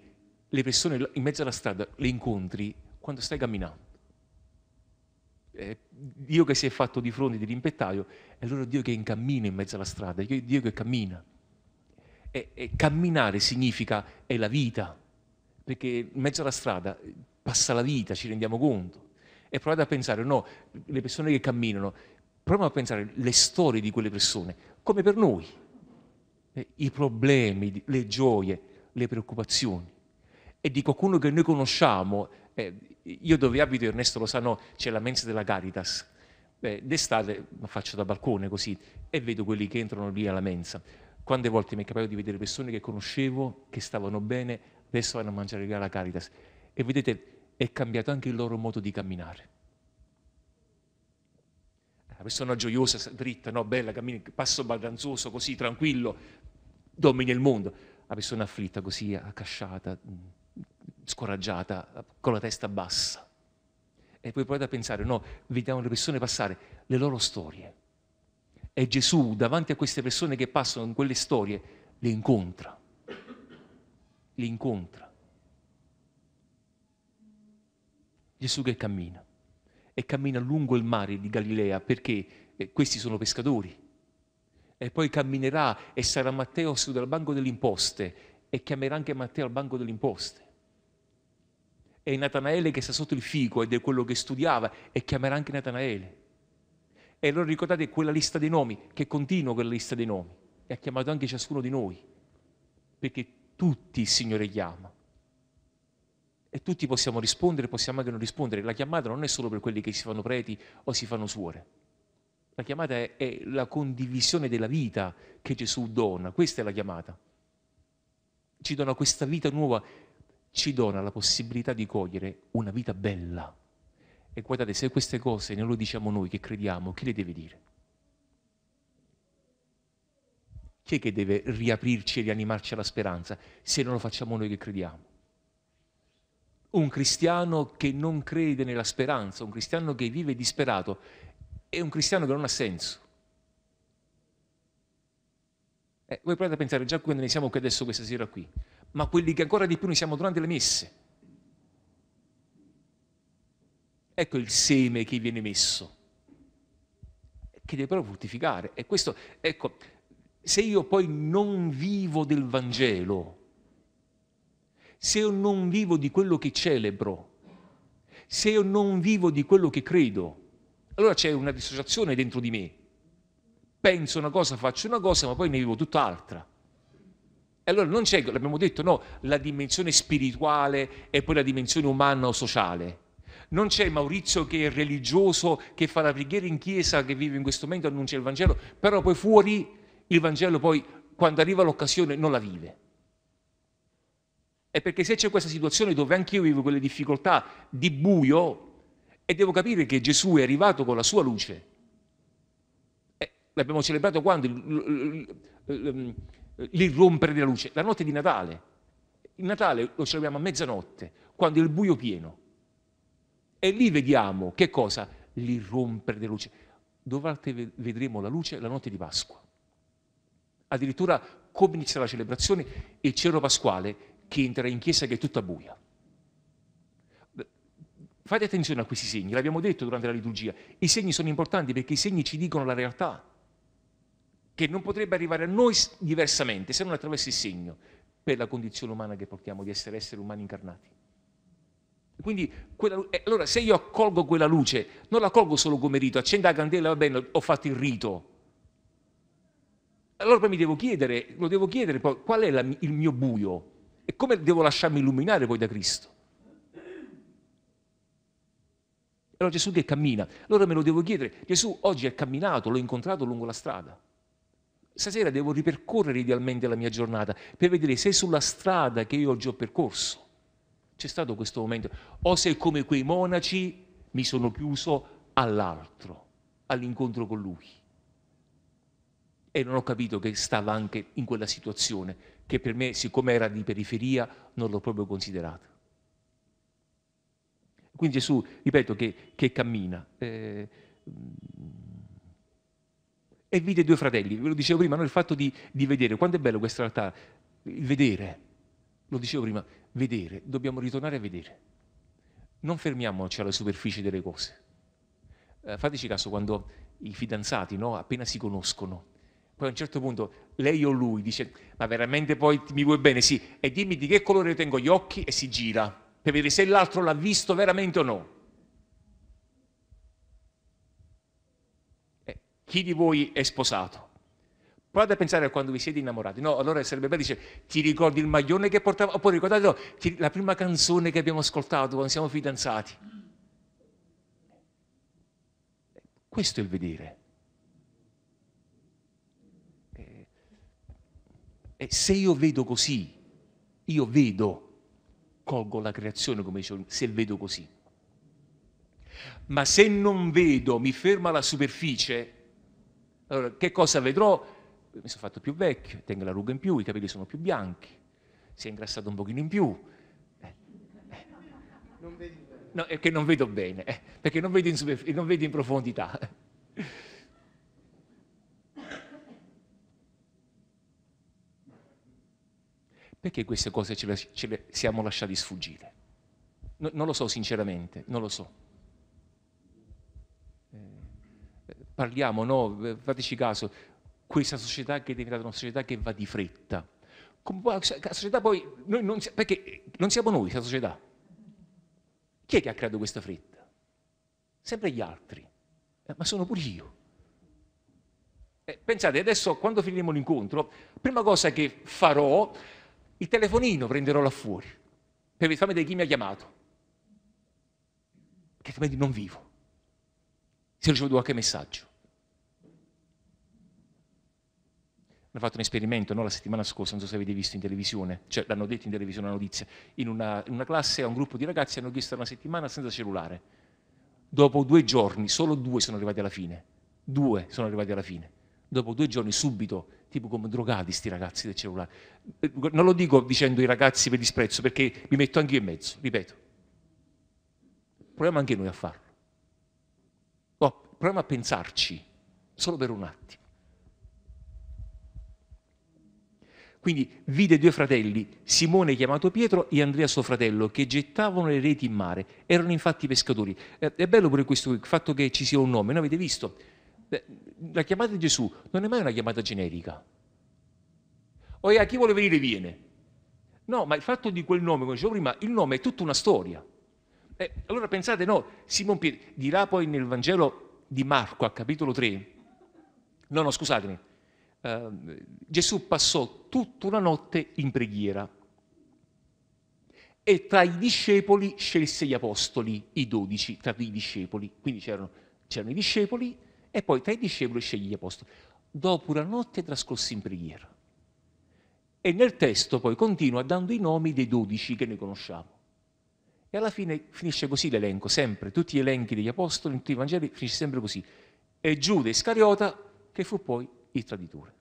le persone in mezzo alla strada le incontri quando stai camminando. È Dio che si è fatto di fronte di rimpettaio, è allora Dio che incammina in mezzo alla strada, è Dio che cammina. E, e camminare significa è la vita, perché in mezzo alla strada passa la vita, ci rendiamo conto. E provate a pensare, no, le persone che camminano, proviamo a pensare le storie di quelle persone, come per noi, eh, i problemi, le gioie, le preoccupazioni. E di qualcuno che noi conosciamo, eh, io dove abito, Ernesto lo sanno c'è la mensa della Caritas. Eh, d'estate la faccio da balcone così e vedo quelli che entrano lì alla mensa. Quante volte mi è capitato di vedere persone che conoscevo, che stavano bene, adesso vanno a mangiare la Caritas. E vedete, è cambiato anche il loro modo di camminare. Eh, la persona gioiosa, dritta, no, bella, cammina, passo baldanzoso, così tranquillo, domina il mondo. La persona afflitta, così accasciata, mm, scoraggiata, con la testa bassa. E poi provate a pensare, no, vediamo le persone passare le loro storie e Gesù, davanti a queste persone che passano in quelle storie, le incontra. Le incontra. Gesù che cammina. E cammina lungo il mare di Galilea perché eh, questi sono pescatori. E poi camminerà e sarà Matteo seduto al banco delle imposte e chiamerà anche Matteo al banco delle imposte E Natanaele che sta sotto il fico ed è quello che studiava e chiamerà anche Natanaele. E allora ricordate quella lista dei nomi, che continua quella lista dei nomi, e ha chiamato anche ciascuno di noi, perché tutti il Signore chiama. E tutti possiamo rispondere, possiamo anche non rispondere. La chiamata non è solo per quelli che si fanno preti o si fanno suore. La chiamata è, è la condivisione della vita che Gesù dona, questa è la chiamata. Ci dona questa vita nuova, ci dona la possibilità di cogliere una vita bella e guardate, se queste cose non lo diciamo noi che crediamo, chi le deve dire? Chi è che deve riaprirci e rianimarci alla speranza se non lo facciamo noi che crediamo? Un cristiano che non crede nella speranza, un cristiano che vive disperato, è un cristiano che non ha senso. Eh, voi provate a pensare già quando ne siamo qui adesso questa sera qui, ma quelli che ancora di più ne siamo durante le messe Ecco il seme che viene messo, che deve però fruttificare. E questo, ecco, se io poi non vivo del Vangelo, se io non vivo di quello che celebro, se io non vivo di quello che credo, allora c'è una dissociazione dentro di me. Penso una cosa, faccio una cosa, ma poi ne vivo tutt'altra. E allora non c'è, l'abbiamo detto, no, la dimensione spirituale e poi la dimensione umana o sociale non c'è Maurizio che è religioso, che fa la preghiera in chiesa, che vive in questo momento, annuncia il Vangelo, però poi fuori il Vangelo poi, quando arriva l'occasione, non la vive. È perché se c'è questa situazione dove anche io vivo quelle difficoltà di buio e devo capire che Gesù è arrivato con la sua luce. Eh, l'abbiamo celebrato quando? L'irrompere della luce, la notte di Natale. Il Natale lo celebriamo a mezzanotte, quando è il buio pieno. E lì vediamo che cosa? L'irrompere della luce. Dov'altro vedremo la luce? La notte di Pasqua. Addirittura come inizia la celebrazione? Il cielo pasquale che entra in chiesa che è tutta buia. Fate attenzione a questi segni, l'abbiamo detto durante la liturgia. I segni sono importanti perché i segni ci dicono la realtà, che non potrebbe arrivare a noi diversamente se non attraverso il segno, per la condizione umana che portiamo di essere esseri umani incarnati. Quindi, quella, eh, allora, se io accolgo quella luce, non la accolgo solo come rito, accendo la candela, va bene, ho fatto il rito. Allora poi mi devo chiedere, lo devo chiedere poi, qual è la, il mio buio e come devo lasciarmi illuminare poi da Cristo. Allora Gesù che cammina, allora me lo devo chiedere, Gesù oggi è camminato, l'ho incontrato lungo la strada. Stasera devo ripercorrere idealmente la mia giornata per vedere se sulla strada che io oggi ho percorso c'è stato questo momento. O se come quei monaci mi sono chiuso all'altro, all'incontro con lui. E non ho capito che stava anche in quella situazione, che per me, siccome era di periferia, non l'ho proprio considerata. Quindi Gesù, ripeto, che, che cammina. Eh, mm, e vide due fratelli, ve lo dicevo prima, no? il fatto di, di vedere, quanto è bello questa realtà, il vedere lo dicevo prima, vedere, dobbiamo ritornare a vedere. Non fermiamoci cioè, alla superficie delle cose. Eh, fateci caso quando i fidanzati, no, appena si conoscono, poi a un certo punto lei o lui dice, ma veramente poi mi vuoi bene? Sì, e dimmi di che colore tengo gli occhi e si gira per vedere se l'altro l'ha visto veramente o no. Eh, chi di voi è sposato? Provate a pensare a quando vi siete innamorati. No, allora sarebbe bello dire, ti ricordi il maglione che portavo? Oppure ricordate no, ti, la prima canzone che abbiamo ascoltato quando siamo fidanzati. Questo è il vedere. Eh, e se io vedo così, io vedo, colgo la creazione, come dicevo, se vedo così. Ma se non vedo, mi ferma la superficie, allora che cosa vedrò? mi sono fatto più vecchio, tengo la ruga in più, i capelli sono più bianchi, si è ingrassato un pochino in più. Eh. eh. Non vedi bene. No, è che non vedo bene, eh, perché non vedo, in, non vedo in profondità. Perché queste cose ce le, ce le siamo lasciati sfuggire? No, non lo so sinceramente, non lo so. Eh, eh, parliamo, no? Fateci caso, questa società che è diventata una società che va di fretta. La società Poi, non, perché non siamo noi, questa società. Chi è che ha creato questa fretta? Sempre gli altri, eh, ma sono pure io. Eh, pensate, adesso quando finiremo l'incontro, prima cosa che farò, il telefonino prenderò là fuori, per farmi vedere chi mi ha chiamato. Perché altrimenti non vivo. Se ricevo qualche messaggio. hanno fatto un esperimento no? la settimana scorsa, non so se avete visto in televisione, cioè l'hanno detto in televisione la notizia, in una, in una classe a un gruppo di ragazzi hanno chiesto una settimana senza cellulare. Dopo due giorni, solo due sono arrivati alla fine. Due sono arrivati alla fine. Dopo due giorni, subito, tipo come drogati sti ragazzi del cellulare. Eh, non lo dico dicendo i ragazzi per disprezzo, perché mi metto anche io in mezzo, ripeto. Proviamo anche noi a farlo. No, oh, proviamo a pensarci, solo per un attimo. Quindi vide due fratelli, Simone chiamato Pietro e Andrea suo fratello, che gettavano le reti in mare. Erano infatti pescatori. Eh, è bello pure questo, il fatto che ci sia un nome, no? avete visto? Eh, la chiamata di Gesù non è mai una chiamata generica. O è a chi vuole venire viene. No, ma il fatto di quel nome, come dicevo prima, il nome è tutta una storia. Eh, allora pensate, no, Simon Pietro, dirà poi nel Vangelo di Marco a capitolo 3, no, no, scusatemi, Ehm, Gesù passò tutta una notte in preghiera e tra i discepoli scelse gli apostoli, i dodici, tra i discepoli. Quindi c'erano, c'erano i discepoli e poi tra i discepoli sceglie gli apostoli. Dopo una notte trascorsa in preghiera. E nel testo poi continua dando i nomi dei dodici che noi conosciamo. E alla fine finisce così l'elenco, sempre, tutti gli elenchi degli apostoli, tutti i Vangeli, finisce sempre così. E Giuda Iscariota, che fu poi il traditore.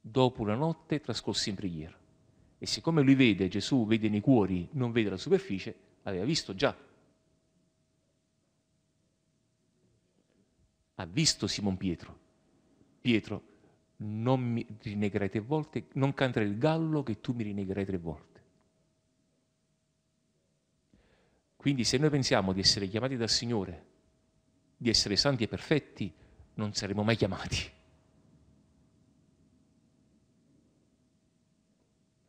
Dopo una notte trascorsa in preghiera. E siccome lui vede, Gesù vede nei cuori, non vede la superficie, aveva visto già. Ha visto Simon Pietro. Pietro, non mi rinnegherai tre volte, non canterai il gallo che tu mi rinnegherai tre volte. Quindi se noi pensiamo di essere chiamati dal Signore, di essere santi e perfetti, non saremo mai chiamati.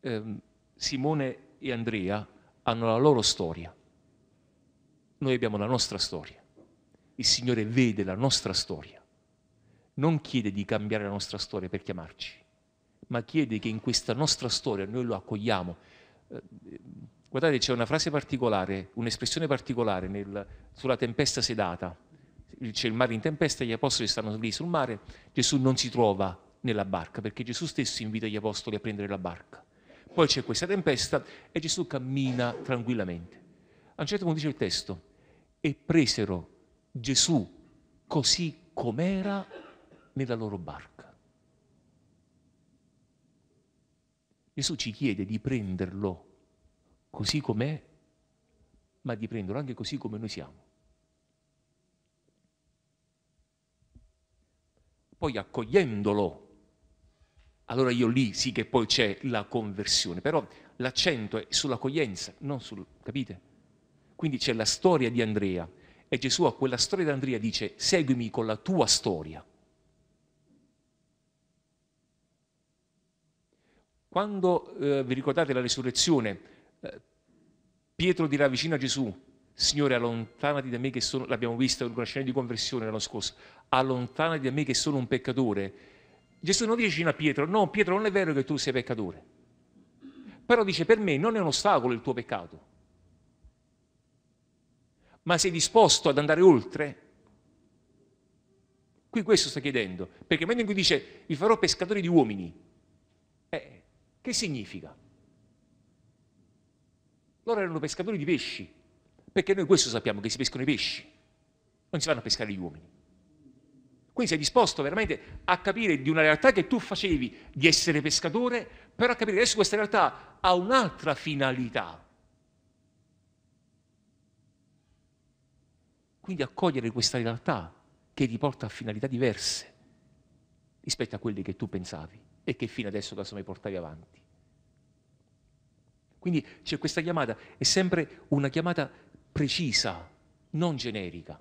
Ehm, Simone e Andrea hanno la loro storia, noi abbiamo la nostra storia, il Signore vede la nostra storia, non chiede di cambiare la nostra storia per chiamarci, ma chiede che in questa nostra storia noi lo accogliamo. Ehm, guardate, c'è una frase particolare, un'espressione particolare nel, sulla tempesta sedata c'è il mare in tempesta, gli apostoli stanno lì sul mare, Gesù non si trova nella barca perché Gesù stesso invita gli apostoli a prendere la barca. Poi c'è questa tempesta e Gesù cammina tranquillamente. A un certo punto dice il testo, e presero Gesù così com'era nella loro barca. Gesù ci chiede di prenderlo così com'è, ma di prenderlo anche così come noi siamo. poi accogliendolo, allora io lì sì che poi c'è la conversione, però l'accento è sull'accoglienza, non sul... capite? Quindi c'è la storia di Andrea e Gesù a quella storia di Andrea dice seguimi con la tua storia. Quando eh, vi ricordate la risurrezione, eh, Pietro dirà vicino a Gesù, Signore, allontanati da me che sono, l'abbiamo visto con la scena di conversione l'anno scorso, allontanati da me che sono un peccatore. Gesù non dice a Pietro, no Pietro non è vero che tu sei peccatore, però dice per me non è un ostacolo il tuo peccato, ma sei disposto ad andare oltre? Qui questo sta chiedendo, perché nel momento in cui dice vi farò pescatori di uomini, eh, che significa? Loro erano pescatori di pesci perché noi questo sappiamo, che si pescano i pesci, non si vanno a pescare gli uomini. Quindi sei disposto veramente a capire di una realtà che tu facevi di essere pescatore, però a capire adesso questa realtà ha un'altra finalità. Quindi accogliere questa realtà che ti porta a finalità diverse rispetto a quelle che tu pensavi e che fino adesso casomai portavi avanti. Quindi c'è questa chiamata, è sempre una chiamata precisa, non generica.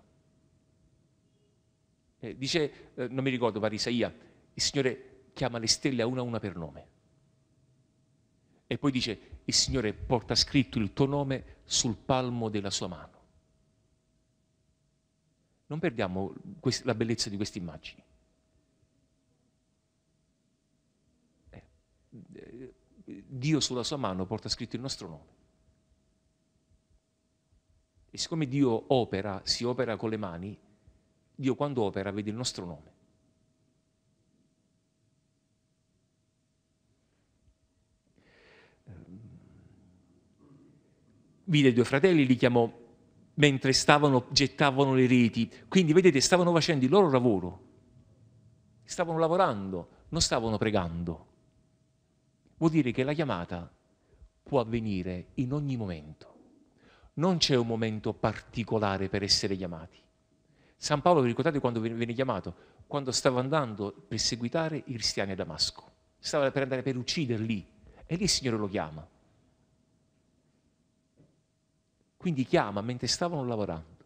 Eh, dice, eh, non mi ricordo, pare Isaia, il Signore chiama le stelle a una a una per nome. E poi dice, il Signore porta scritto il tuo nome sul palmo della sua mano. Non perdiamo quest- la bellezza di queste immagini. Eh, eh Dio sulla sua mano porta scritto il nostro nome. E siccome Dio opera, si opera con le mani, Dio quando opera vede il nostro nome. Ehm, vide i due fratelli, li chiamò mentre stavano, gettavano le reti. Quindi vedete, stavano facendo il loro lavoro, stavano lavorando, non stavano pregando. Vuol dire che la chiamata può avvenire in ogni momento non c'è un momento particolare per essere chiamati. San Paolo, vi ricordate quando viene chiamato? Quando stava andando per seguitare i cristiani a Damasco. Stava per andare per ucciderli e lì il Signore lo chiama. Quindi chiama mentre stavano lavorando.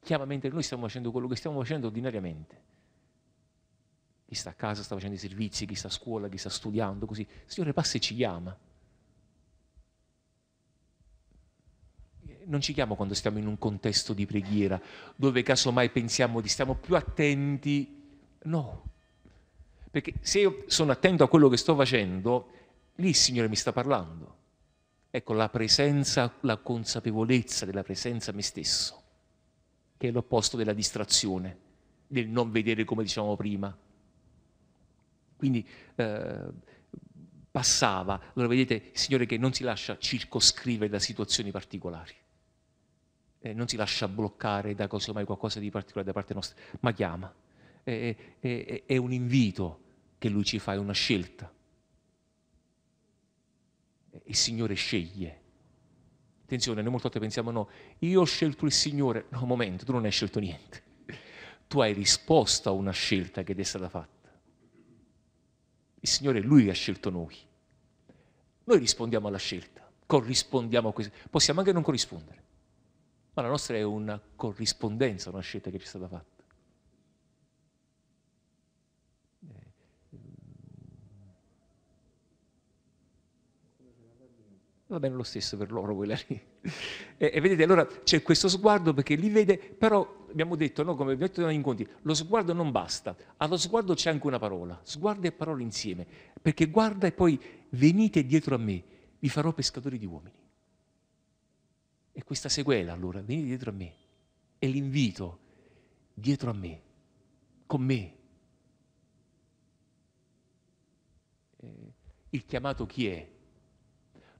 Chiama mentre noi stiamo facendo quello che stiamo facendo ordinariamente. Chi sta a casa sta facendo i servizi, chi sta a scuola, chi sta studiando, così. Il Signore passa e ci chiama. non ci chiamo quando stiamo in un contesto di preghiera, dove casomai pensiamo di stiamo più attenti. No, perché se io sono attento a quello che sto facendo, lì il Signore mi sta parlando. Ecco la presenza, la consapevolezza della presenza a me stesso, che è l'opposto della distrazione, del non vedere come dicevamo prima. Quindi eh, passava, allora vedete Signore che non si lascia circoscrivere da situazioni particolari eh, non si lascia bloccare da così ormai qualcosa di particolare da parte nostra, ma chiama. È, è, è un invito che lui ci fa, è una scelta. Il Signore sceglie. Attenzione, noi molte volte pensiamo no, io ho scelto il Signore. No, un momento, tu non hai scelto niente. Tu hai risposto a una scelta che ti è stata fatta. Il Signore, è Lui che ha scelto noi. Noi rispondiamo alla scelta, corrispondiamo a questo. Possiamo anche non corrispondere ma la nostra è una corrispondenza a una scelta che ci è stata fatta. Eh, va bene lo stesso per loro quella lì. E, e vedete, allora c'è questo sguardo perché li vede, però abbiamo detto, no, come abbiamo detto negli incontri, lo sguardo non basta, allo sguardo c'è anche una parola, sguardo e parola insieme, perché guarda e poi venite dietro a me, vi farò pescatori di uomini. E questa sequela allora, vieni dietro a me. è l'invito dietro a me, con me. Eh, il chiamato chi è?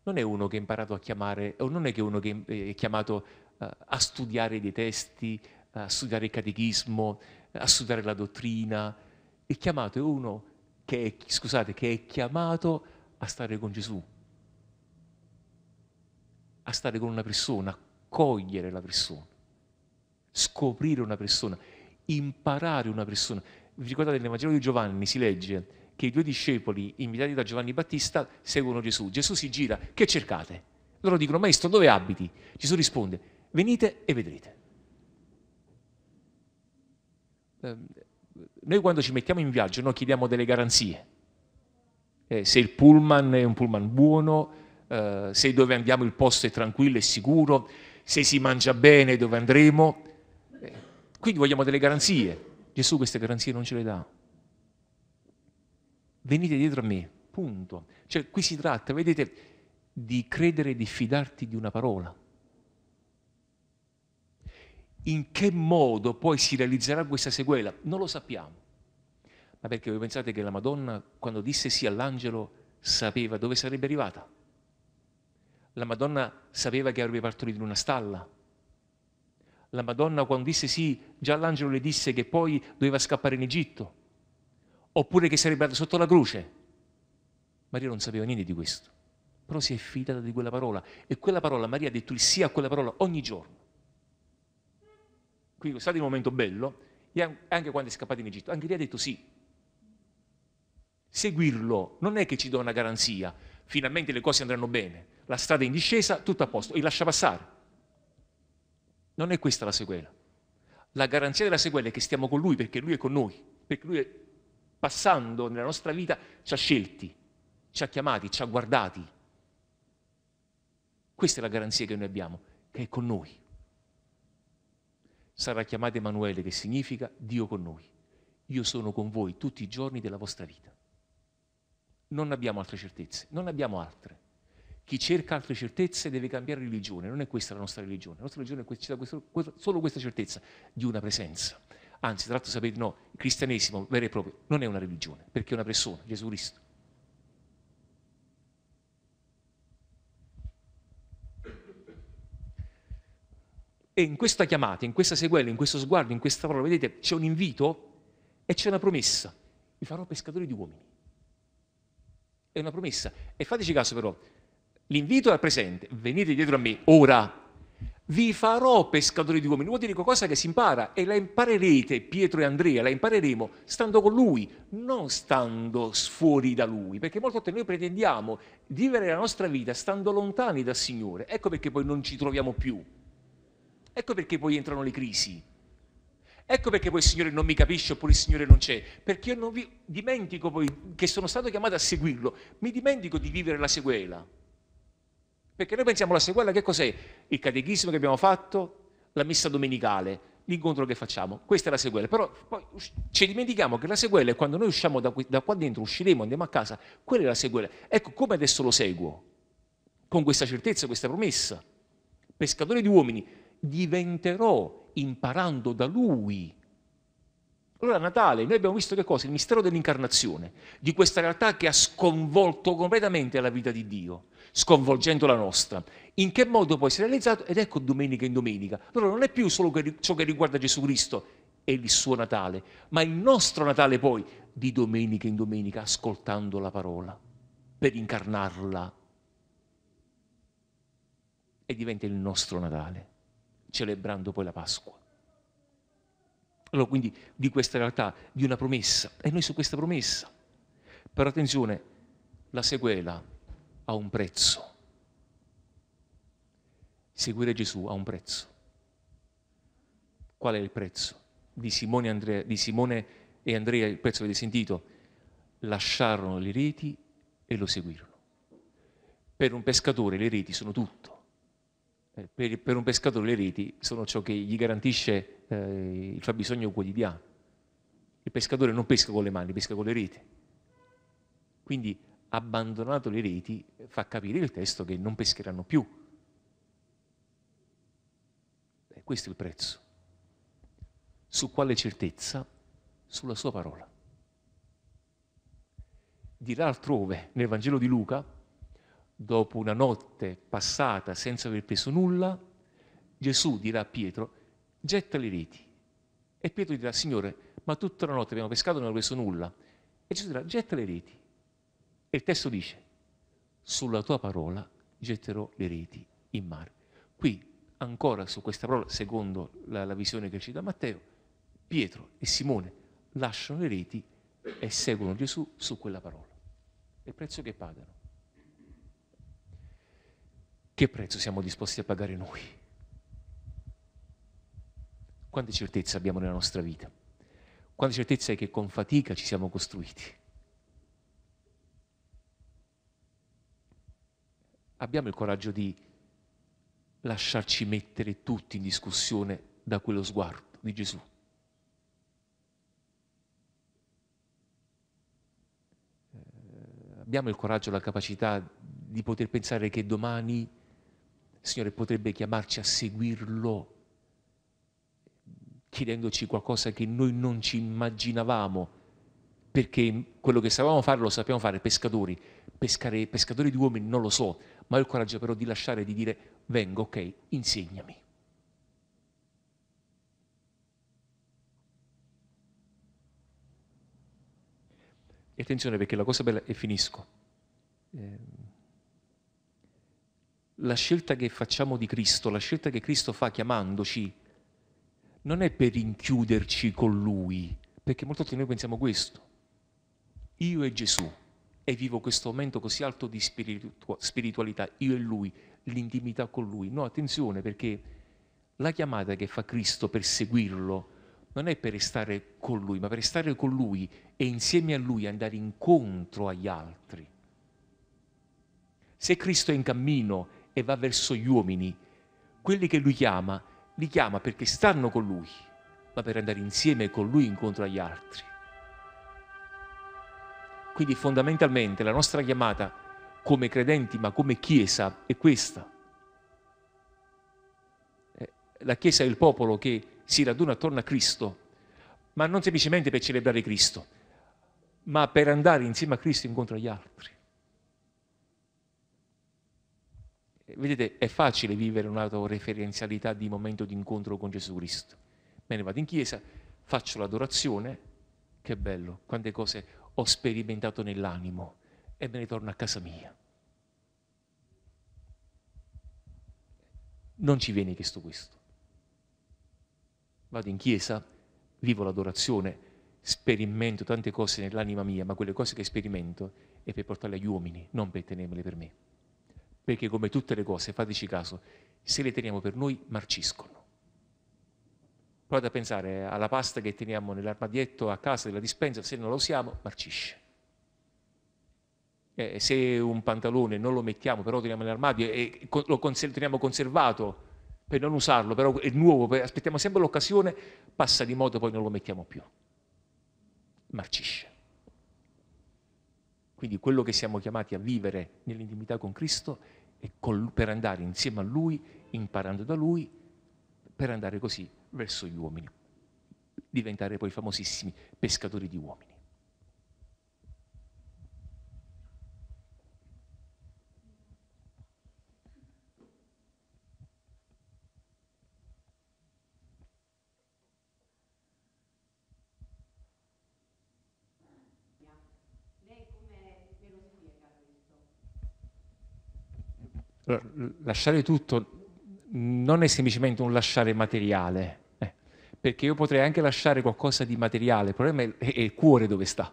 Non è uno che è imparato a chiamare, o non è che uno che è eh, chiamato eh, a studiare dei testi, a studiare il catechismo, a studiare la dottrina. Il chiamato è uno che è, scusate, che è chiamato a stare con Gesù, a stare con una persona, cogliere la persona, scoprire una persona, imparare una persona. Vi ricordate nel Vangelo di Giovanni si legge che i due discepoli, invitati da Giovanni Battista, seguono Gesù. Gesù si gira, che cercate? Loro dicono, maestro, dove abiti? Gesù risponde, venite e vedrete. Ehm, noi quando ci mettiamo in viaggio noi chiediamo delle garanzie. Eh, se il pullman è un pullman buono, eh, se dove andiamo il posto è tranquillo e sicuro, se si mangia bene dove andremo. Eh, quindi vogliamo delle garanzie. Gesù queste garanzie non ce le dà. Venite dietro a me, punto. Cioè qui si tratta, vedete, di credere e di fidarti di una parola. In che modo poi si realizzerà questa sequela? Non lo sappiamo. Ma perché voi pensate che la Madonna, quando disse sì all'angelo, sapeva dove sarebbe arrivata? La Madonna sapeva che avrebbe partorito in una stalla. La Madonna quando disse sì, già l'angelo le disse che poi doveva scappare in Egitto, oppure che sarebbe andata sotto la croce. Maria non sapeva niente di questo, però si è fidata di quella parola e quella parola, Maria ha detto il sì a quella parola ogni giorno. Quindi è stato un momento bello, anche quando è scappata in Egitto, anche lei ha detto sì. Seguirlo non è che ci dà una garanzia, finalmente le cose andranno bene, la strada è in discesa, tutto a posto, e lascia passare. Non è questa la sequela. La garanzia della sequela è che stiamo con Lui perché Lui è con noi, perché Lui è passando nella nostra vita ci ha scelti, ci ha chiamati, ci ha guardati. Questa è la garanzia che noi abbiamo, che è con noi. Sarà chiamato Emanuele, che significa Dio con noi. Io sono con voi tutti i giorni della vostra vita. Non abbiamo altre certezze, non abbiamo altre chi cerca altre certezze deve cambiare religione, non è questa la nostra religione, la nostra religione è dà solo questa certezza di una presenza. Anzi, tra l'altro sapete, no, il cristianesimo vero e proprio non è una religione, perché è una persona, Gesù Cristo. E in questa chiamata, in questa sequela, in questo sguardo, in questa parola, vedete, c'è un invito e c'è una promessa. Vi farò pescatori di uomini. È una promessa. E fateci caso però, L'invito è al presente, venite dietro a me ora, vi farò pescatori di uomini, vuol dire qualcosa che si impara e la imparerete, Pietro e Andrea, la impareremo stando con lui, non stando fuori da lui, perché molte volte noi pretendiamo di vivere la nostra vita stando lontani dal Signore, ecco perché poi non ci troviamo più, ecco perché poi entrano le crisi, ecco perché poi il Signore non mi capisce oppure il Signore non c'è, perché io non vi dimentico poi che sono stato chiamato a seguirlo, mi dimentico di vivere la sequela perché noi pensiamo alla sequela che cos'è? Il catechismo che abbiamo fatto, la messa domenicale, l'incontro che facciamo. Questa è la sequela. Però poi ci dimentichiamo che la sequela è quando noi usciamo da, qui, da qua dentro, usciremo, andiamo a casa. Quella è la sequela. Ecco come adesso lo seguo, con questa certezza, questa promessa. Pescatore di uomini, diventerò imparando da lui. Allora a Natale noi abbiamo visto che cosa? Il mistero dell'incarnazione, di questa realtà che ha sconvolto completamente la vita di Dio sconvolgendo la nostra. In che modo poi si è realizzato? Ed ecco domenica in domenica. Allora non è più solo ciò che riguarda Gesù Cristo e il suo Natale, ma il nostro Natale poi, di domenica in domenica, ascoltando la parola, per incarnarla. E diventa il nostro Natale, celebrando poi la Pasqua. Allora, quindi di questa realtà, di una promessa, e noi su questa promessa. Però attenzione, la sequela ha un prezzo. Seguire Gesù ha un prezzo. Qual è il prezzo? Di Simone, Andrea, di Simone e Andrea, il prezzo che avete sentito, lasciarono le reti e lo seguirono. Per un pescatore le reti sono tutto. Eh, per, per un pescatore le reti sono ciò che gli garantisce eh, il fabbisogno quotidiano. Il pescatore non pesca con le mani, pesca con le reti. Quindi abbandonato le reti, eh, fa capire il testo che non pescheranno più. E eh, questo è il prezzo. Su quale certezza? Sulla sua parola. Dirà altrove nel Vangelo di Luca, dopo una notte passata senza aver preso nulla, Gesù dirà a Pietro, getta le reti. E Pietro dirà, Signore, ma tutta la notte abbiamo pescato e non abbiamo preso nulla. E Gesù dirà, getta le reti. E il testo dice, sulla tua parola getterò le reti in mare. Qui ancora su questa parola, secondo la, la visione che ci dà Matteo, Pietro e Simone lasciano le reti e seguono Gesù su quella parola. Il prezzo che pagano. Che prezzo siamo disposti a pagare noi? Quante certezze abbiamo nella nostra vita? Quante certezze che con fatica ci siamo costruiti? abbiamo il coraggio di lasciarci mettere tutti in discussione da quello sguardo di Gesù. Eh, abbiamo il coraggio, la capacità di poter pensare che domani il Signore potrebbe chiamarci a seguirlo, chiedendoci qualcosa che noi non ci immaginavamo, perché quello che sapevamo fare lo sappiamo fare, pescatori, Pescare, pescatori di uomini non lo so, ma ho il coraggio però di lasciare e di dire vengo, ok, insegnami. E attenzione perché la cosa bella, e finisco, ehm, la scelta che facciamo di Cristo, la scelta che Cristo fa chiamandoci, non è per rinchiuderci con Lui, perché molto di noi pensiamo questo. Io e Gesù, e vivo questo momento così alto di spiritu- spiritualità, io e lui, l'intimità con lui. No, attenzione perché la chiamata che fa Cristo per seguirlo non è per stare con lui, ma per stare con lui e insieme a lui andare incontro agli altri. Se Cristo è in cammino e va verso gli uomini, quelli che lui chiama, li chiama perché stanno con lui, ma per andare insieme con lui incontro agli altri. Quindi fondamentalmente la nostra chiamata come credenti, ma come Chiesa, è questa. Eh, la Chiesa è il popolo che si raduna attorno a Cristo, ma non semplicemente per celebrare Cristo, ma per andare insieme a Cristo incontro agli altri. Eh, vedete, è facile vivere un'autoreferenzialità di momento di incontro con Gesù Cristo. Me ne vado in chiesa, faccio l'adorazione, che bello, quante cose ho sperimentato nell'animo e me ne torno a casa mia. Non ci viene chiesto questo. Vado in chiesa, vivo l'adorazione, sperimento tante cose nell'anima mia, ma quelle cose che sperimento è per portarle agli uomini, non per tenermele per me. Perché come tutte le cose, fateci caso, se le teniamo per noi marciscono. Provate a pensare alla pasta che teniamo nell'armadietto a casa della dispensa, se non la usiamo, marcisce. Eh, se un pantalone non lo mettiamo, però lo teniamo nell'armadio e lo cons- teniamo conservato per non usarlo, però è nuovo, aspettiamo sempre l'occasione, passa di moda e poi non lo mettiamo più. Marcisce. Quindi quello che siamo chiamati a vivere nell'intimità con Cristo è col- per andare insieme a Lui, imparando da Lui, per andare così verso gli uomini, diventare poi famosissimi pescatori di uomini. lasciare tutto non è semplicemente un lasciare materiale, perché io potrei anche lasciare qualcosa di materiale, il problema è, il cuore dove sta.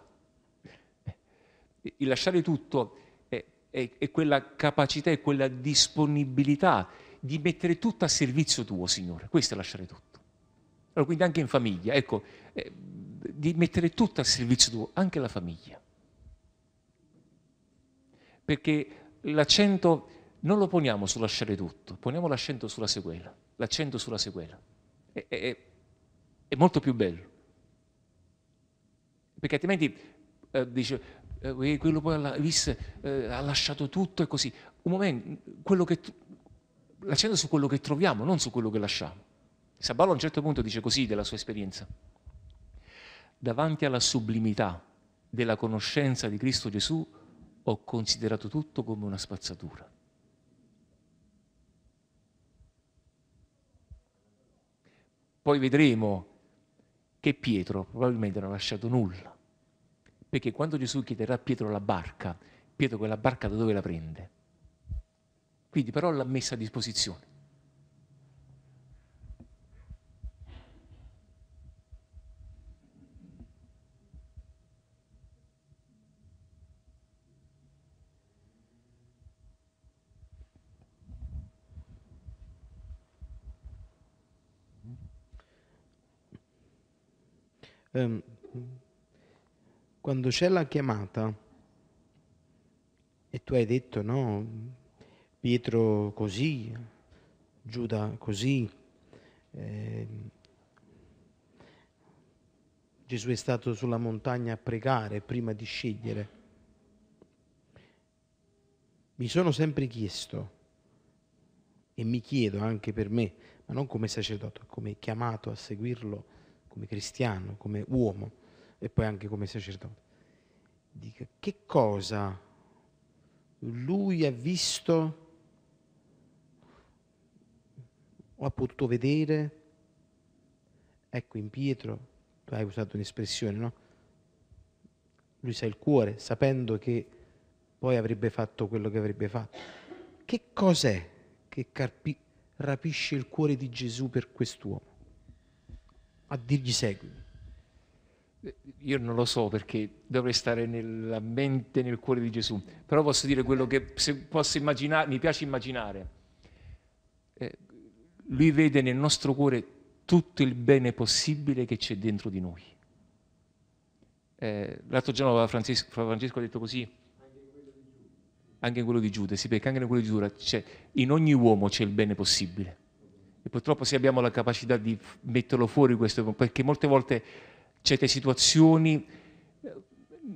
Il lasciare tutto è, è, è quella capacità, è quella disponibilità di mettere tutto a servizio tuo, Signore. Questo è lasciare tutto. Allora, quindi anche in famiglia, ecco, eh, di mettere tutto a servizio tuo, anche la famiglia. Perché l'accento non lo poniamo su lasciare tutto, poniamo l'accento sulla sequela, l'accento sulla sequela. E, e, è molto più bello. Perché altrimenti eh, dice, eh, eh quello poi alla, visse, eh, ha lasciato tutto e così. Un momento, quello che, l'accento su quello che troviamo, non su quello che lasciamo. Sabalo a un certo punto dice così della sua esperienza. Davanti alla sublimità della conoscenza di Cristo Gesù ho considerato tutto come una spazzatura. Poi vedremo che Pietro probabilmente non ha lasciato nulla, perché quando Gesù chiederà a Pietro la barca, Pietro quella barca da dove la prende? Quindi però l'ha messa a disposizione. Ehm, quando c'è la chiamata e tu hai detto no, Pietro così, Giuda così, ehm, Gesù è stato sulla montagna a pregare prima di scegliere. Mi sono sempre chiesto e mi chiedo anche per me, ma non come sacerdote, come chiamato a seguirlo come cristiano, come uomo e poi anche come sacerdote, dica che cosa lui ha visto o ha potuto vedere. Ecco, in Pietro, tu hai usato un'espressione, no? Lui sa il cuore, sapendo che poi avrebbe fatto quello che avrebbe fatto. Che cos'è che rapisce il cuore di Gesù per quest'uomo? a dirgli segui? Eh, io non lo so perché dovrei stare nella mente, nel cuore di Gesù, però posso dire quello che posso immaginare, mi piace immaginare. Eh, lui vede nel nostro cuore tutto il bene possibile che c'è dentro di noi. Eh, l'altro giorno Francesco, Francesco, ha detto così, anche in quello di Giuda, sì, perché anche in quello di Giuda, cioè, in ogni uomo c'è il bene possibile e purtroppo se abbiamo la capacità di metterlo fuori questo, perché molte volte certe situazioni,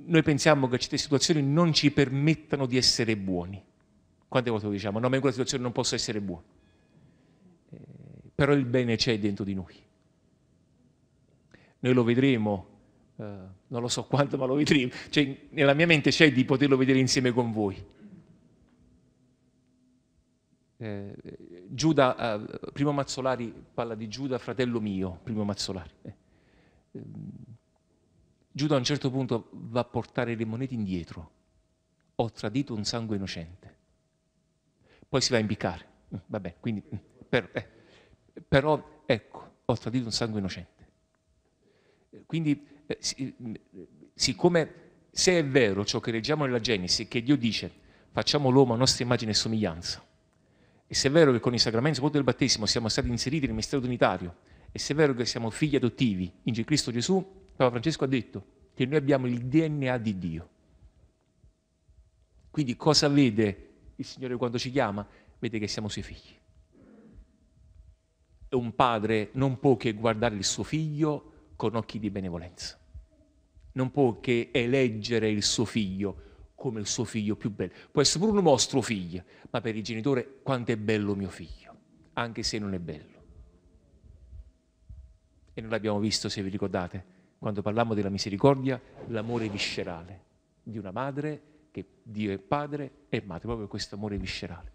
noi pensiamo che certe situazioni non ci permettano di essere buoni. Quante volte lo diciamo? No, ma in quella situazione non posso essere buono. Eh, però il bene c'è dentro di noi. Noi lo vedremo, eh, non lo so quanto, ma lo vedremo. Cioè, nella mia mente c'è di poterlo vedere insieme con voi. Eh, Giuda, eh, Primo Mazzolari parla di Giuda, fratello mio, Primo Mazzolari. Eh. Ehm, Giuda a un certo punto va a portare le monete indietro, ho tradito un sangue innocente. Poi si va a impiccare, mm, va quindi, mm, per, eh, però ecco, ho tradito un sangue innocente. Quindi, eh, eh, siccome se è vero ciò che leggiamo nella Genesi, che Dio dice facciamo l'uomo a nostra immagine e somiglianza, e se è vero che con i sacramenti, soprattutto del battesimo, siamo stati inseriti nel mistero unitario, e se è vero che siamo figli adottivi in Cristo Gesù, Papa Francesco ha detto che noi abbiamo il DNA di Dio. Quindi cosa vede il Signore quando ci chiama? Vede che siamo suoi figli. E un padre non può che guardare il suo figlio con occhi di benevolenza. Non può che eleggere il suo figlio come il suo figlio più bello. Può essere pure un vostro figlio, ma per il genitore quanto è bello mio figlio, anche se non è bello. E noi l'abbiamo visto, se vi ricordate, quando parlammo della misericordia, l'amore viscerale di una madre che Dio è padre e madre, proprio questo amore viscerale.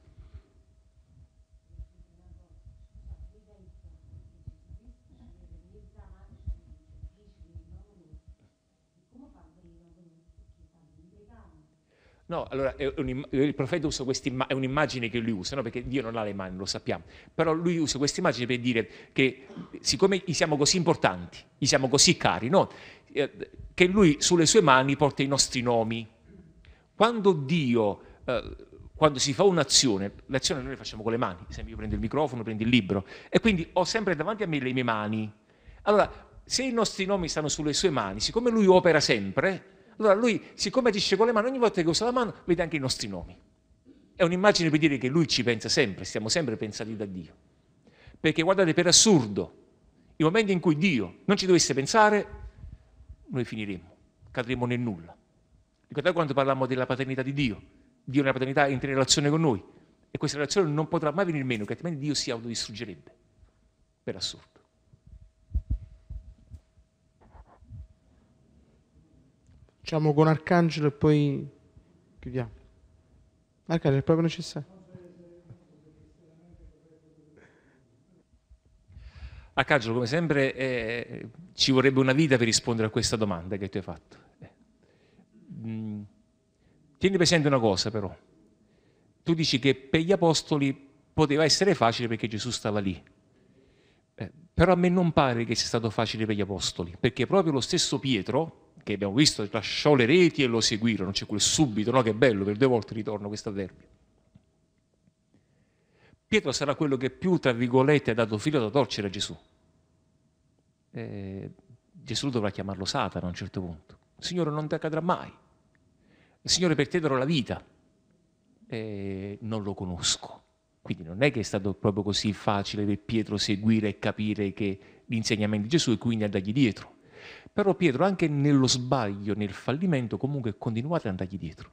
No, allora il profeta usa questa imma- è un'immagine che lui usa, no? perché Dio non ha le mani, lo sappiamo, però lui usa questa immagine per dire che siccome gli siamo così importanti, gli siamo così cari, no? Eh, che lui sulle sue mani porta i nostri nomi. Quando Dio, eh, quando si fa un'azione, l'azione noi la facciamo con le mani, ad esempio io prendo il microfono, prendo il libro, e quindi ho sempre davanti a me le mie mani. Allora, se i nostri nomi stanno sulle sue mani, siccome lui opera sempre, allora lui, siccome agisce con le mani, ogni volta che usa la mano vede anche i nostri nomi. È un'immagine per dire che lui ci pensa sempre, stiamo sempre pensati da Dio. Perché guardate, per assurdo, il momento in cui Dio non ci dovesse pensare, noi finiremmo, cadremo nel nulla. Ricordate quando parlavamo della paternità di Dio? Dio nella paternità entra in relazione con noi e questa relazione non potrà mai venire meno, che altrimenti Dio si autodistruggerebbe, per assurdo. diciamo con Arcangelo e poi chiudiamo. Arcangelo è proprio necessario. Arcangelo, come sempre, eh, ci vorrebbe una vita per rispondere a questa domanda che tu hai fatto. Eh, mm, tieni presente una cosa però. Tu dici che per gli apostoli poteva essere facile perché Gesù stava lì. Eh, però a me non pare che sia stato facile per gli apostoli, perché proprio lo stesso Pietro, che abbiamo visto, lasciò le reti e lo seguirono, c'è quel subito, no? che bello, per due volte ritorno questa avverbio. Pietro sarà quello che più, tra virgolette, ha dato filo da torcere a Gesù. Eh, Gesù dovrà chiamarlo Satana a un certo punto. Signore, non ti accadrà mai. Signore, per te darò la vita. Eh, non lo conosco. Quindi non è che è stato proprio così facile per Pietro seguire e capire che l'insegnamento di Gesù e quindi andargli dietro. Però Pietro, anche nello sbaglio, nel fallimento, comunque continuate ad andargli dietro.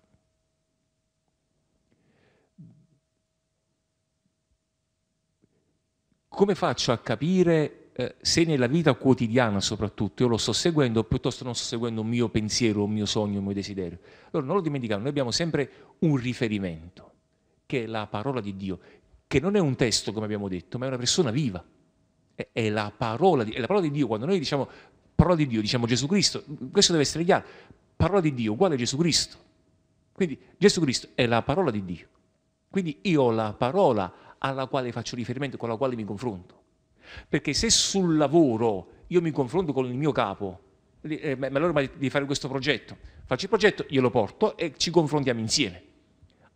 Come faccio a capire eh, se nella vita quotidiana soprattutto io lo sto seguendo o piuttosto non sto seguendo un mio pensiero, un mio sogno, un mio desiderio? Allora non lo dimentichiamo, noi abbiamo sempre un riferimento, che è la parola di Dio, che non è un testo come abbiamo detto, ma è una persona viva. È, è, la, parola di, è la parola di Dio. Quando noi diciamo parola di Dio, diciamo Gesù Cristo, questo deve essere chiaro, parola di Dio uguale a Gesù Cristo. Quindi Gesù Cristo è la parola di Dio. Quindi io ho la parola alla quale faccio riferimento, con la quale mi confronto. Perché se sul lavoro io mi confronto con il mio capo, eh, allora di fare questo progetto, faccio il progetto, glielo porto e ci confrontiamo insieme.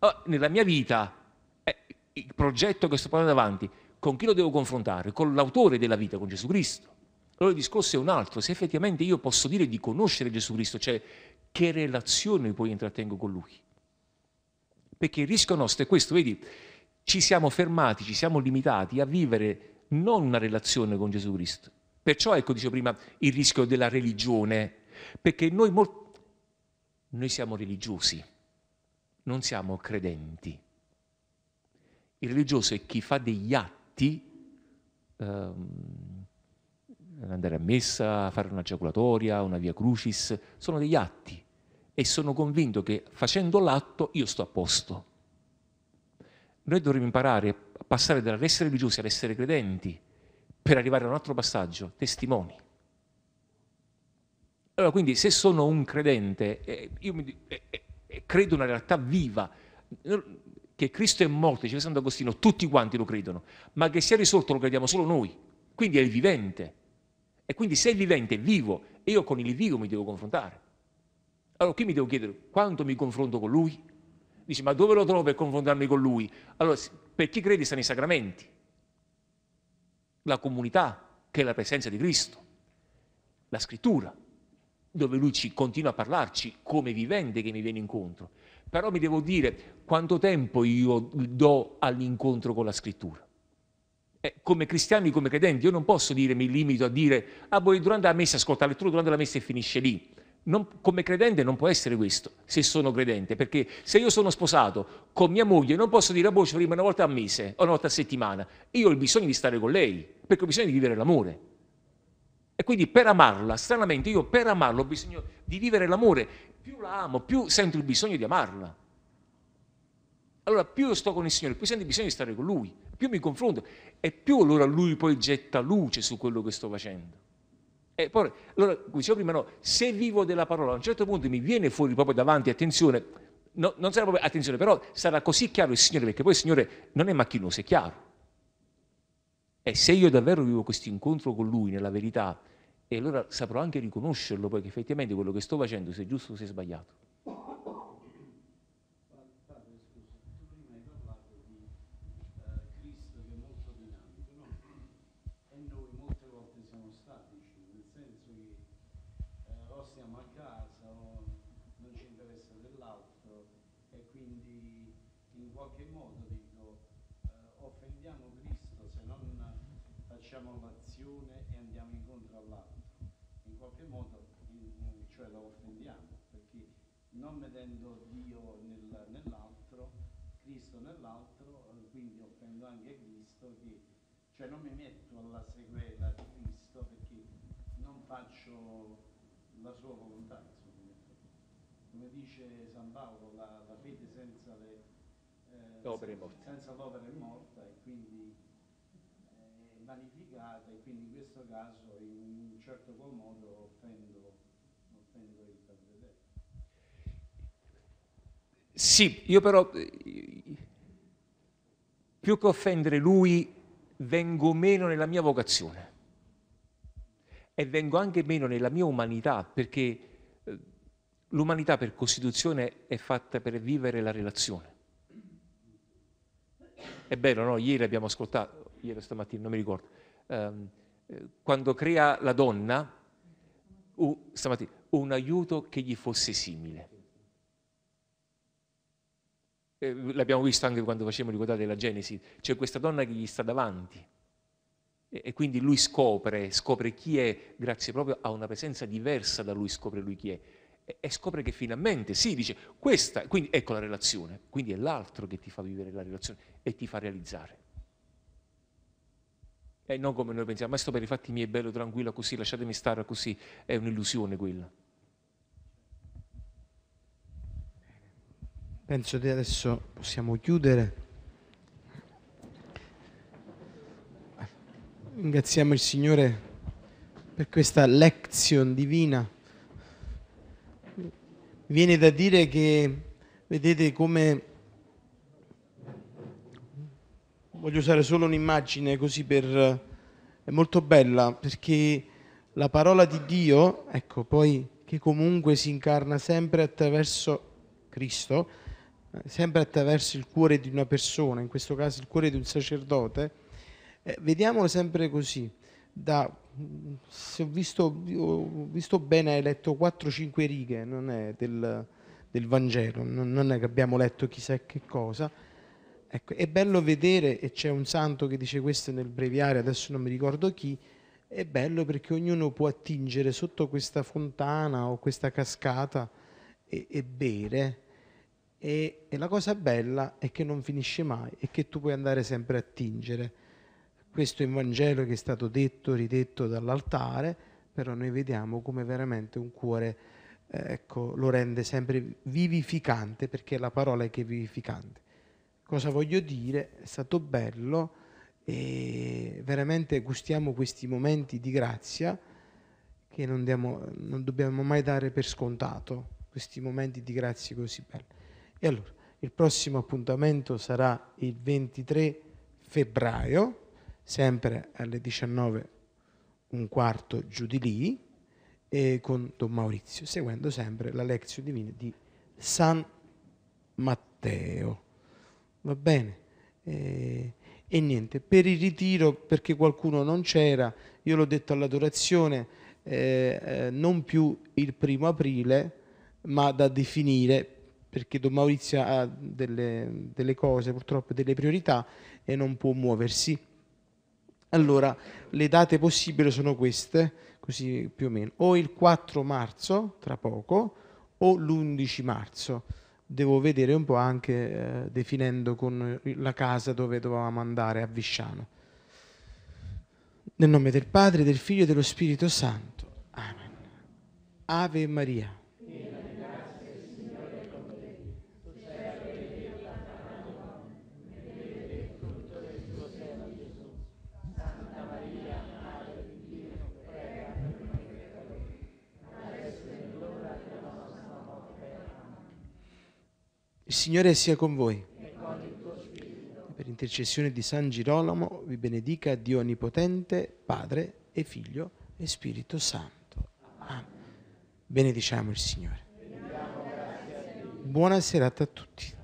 Allora, ah, nella mia vita, eh, il progetto che sto portando avanti, con chi lo devo confrontare? Con l'autore della vita, con Gesù Cristo. Allora il discorso è un altro, se effettivamente io posso dire di conoscere Gesù Cristo, cioè che relazione poi intrattengo con Lui. Perché il rischio nostro è questo, vedi, ci siamo fermati, ci siamo limitati a vivere non una relazione con Gesù Cristo. Perciò ecco, dicevo prima, il rischio della religione, perché noi, mol- noi siamo religiosi, non siamo credenti. Il religioso è chi fa degli atti... Um, eh, andare a messa, fare una giaculatoria, una via crucis, sono degli atti e sono convinto che facendo l'atto io sto a posto. Noi dovremmo imparare a passare dall'essere religiosi all'essere credenti per arrivare a un altro passaggio, testimoni. Allora, quindi se sono un credente, eh, io mi, eh, eh, eh, credo una realtà viva, che Cristo è morto, dice Sant'Agostino, tutti quanti lo credono, ma che sia risolto lo crediamo solo noi, quindi è il vivente. E quindi se il vivente è vivo io con il vivo mi devo confrontare, allora qui mi devo chiedere quanto mi confronto con lui? Dici, ma dove lo trovo per confrontarmi con lui? Allora, per chi crede stanno i sacramenti, la comunità, che è la presenza di Cristo, la scrittura, dove lui ci continua a parlarci come vivente che mi viene incontro. Però mi devo dire quanto tempo io do all'incontro con la scrittura eh, come cristiani, come credenti, io non posso dire, mi limito a dire, ah voi durante la messa, ascolta la lettura durante la messa e finisce lì. Non, come credente non può essere questo, se sono credente, perché se io sono sposato con mia moglie non posso dire a ah, voi boh, ci faremo una volta a mese o una volta a settimana, io ho il bisogno di stare con lei, perché ho bisogno di vivere l'amore. E quindi per amarla, stranamente io per amarla ho bisogno di vivere l'amore, più la amo, più sento il bisogno di amarla. Allora più io sto con il Signore, più sento bisogno di stare con Lui, più mi confronto e più allora Lui poi getta luce su quello che sto facendo. E poi, allora, come dicevo prima, no, se vivo della parola, a un certo punto mi viene fuori proprio davanti, attenzione, no, non sarà proprio attenzione, però sarà così chiaro il Signore, perché poi il Signore non è macchinoso, è chiaro. E se io davvero vivo questo incontro con Lui nella verità, e allora saprò anche riconoscerlo poi che effettivamente quello che sto facendo, se è giusto o se è sbagliato. qualche modo cioè la offendiamo, perché non vedendo Dio nel, nell'altro, Cristo nell'altro, eh, quindi offendo anche Cristo, che, cioè non mi metto alla sequela di Cristo perché non faccio la sua volontà. Insomma. Come dice San Paolo, la, la fede senza le, eh, l'opera, è Senza l'opera è morta e quindi eh, complicata e quindi in questo caso in un certo qual modo offendo, offendo il perdedente. Sì, io però più che offendere lui vengo meno nella mia vocazione e vengo anche meno nella mia umanità perché eh, l'umanità per costituzione è fatta per vivere la relazione. È bello, no? Ieri abbiamo ascoltato, ieri stamattina, non mi ricordo, ehm, eh, quando crea la donna, uh, stamattina, un aiuto che gli fosse simile. Eh, l'abbiamo visto anche quando facevamo ricordare la Genesi, c'è questa donna che gli sta davanti e, e, quindi lui scopre, scopre chi è grazie proprio a una presenza diversa da lui, scopre lui chi è e, e scopre che finalmente si sì, dice questa, quindi ecco la relazione, quindi è l'altro che ti fa vivere la relazione e ti fa realizzare e eh, non come noi pensiamo, ma sto per i fatti miei, bello, tranquillo, così, lasciatemi stare così, è un'illusione quella. Penso che adesso possiamo chiudere. Ringraziamo il Signore per questa lezione divina. Viene da dire che, vedete come voglio usare solo un'immagine così per... è molto bella perché la parola di Dio, ecco, poi che comunque si incarna sempre attraverso Cristo, eh, sempre attraverso il cuore di una persona, in questo caso il cuore di un sacerdote, eh, vediamolo sempre così, da, se ho visto, ho visto bene, hai letto 4-5 righe, non è del, del Vangelo, non, non è che abbiamo letto chissà che cosa, Ecco, è bello vedere, e c'è un santo che dice questo nel breviario, adesso non mi ricordo chi, è bello perché ognuno può attingere sotto questa fontana o questa cascata e, e bere. E, e, la cosa bella è che non finisce mai e che tu puoi andare sempre a attingere. Questo è un Vangelo che è stato detto, ridetto dall'altare, però noi vediamo come veramente un cuore eh, ecco, lo rende sempre vivificante perché la parola è che è vivificante cosa voglio dire, è stato bello e veramente gustiamo questi momenti di grazia che non, diamo, non dobbiamo mai dare per scontato, questi momenti di grazia così belli. E allora, il prossimo appuntamento sarà il 23 febbraio, sempre alle 19 un quarto giù di lì, e con Don Maurizio, seguendo sempre la lezione divina di San Matteo va bene. E, e niente, per il ritiro, perché qualcuno non c'era, io l'ho detto all'adorazione, eh, eh, non più il primo aprile, ma da definire perché Don Maurizio ha delle, delle, cose, purtroppo delle priorità e non può muoversi. Allora, le date possibili sono queste, così più o meno, o il 4 marzo, tra poco, o l'11 marzo devo vedere un po' anche eh, definendo con la casa dove dovevamo andare a Visciano. Nel nome del Padre, del Figlio e dello Spirito Santo. Amen. Ave Maria Il Signore sia con voi. Per intercessione di San Girolamo vi benedica Dio Onnipotente, Padre e Figlio e Spirito Santo. Amen. Benediciamo il Signore. Buona serata a tutti.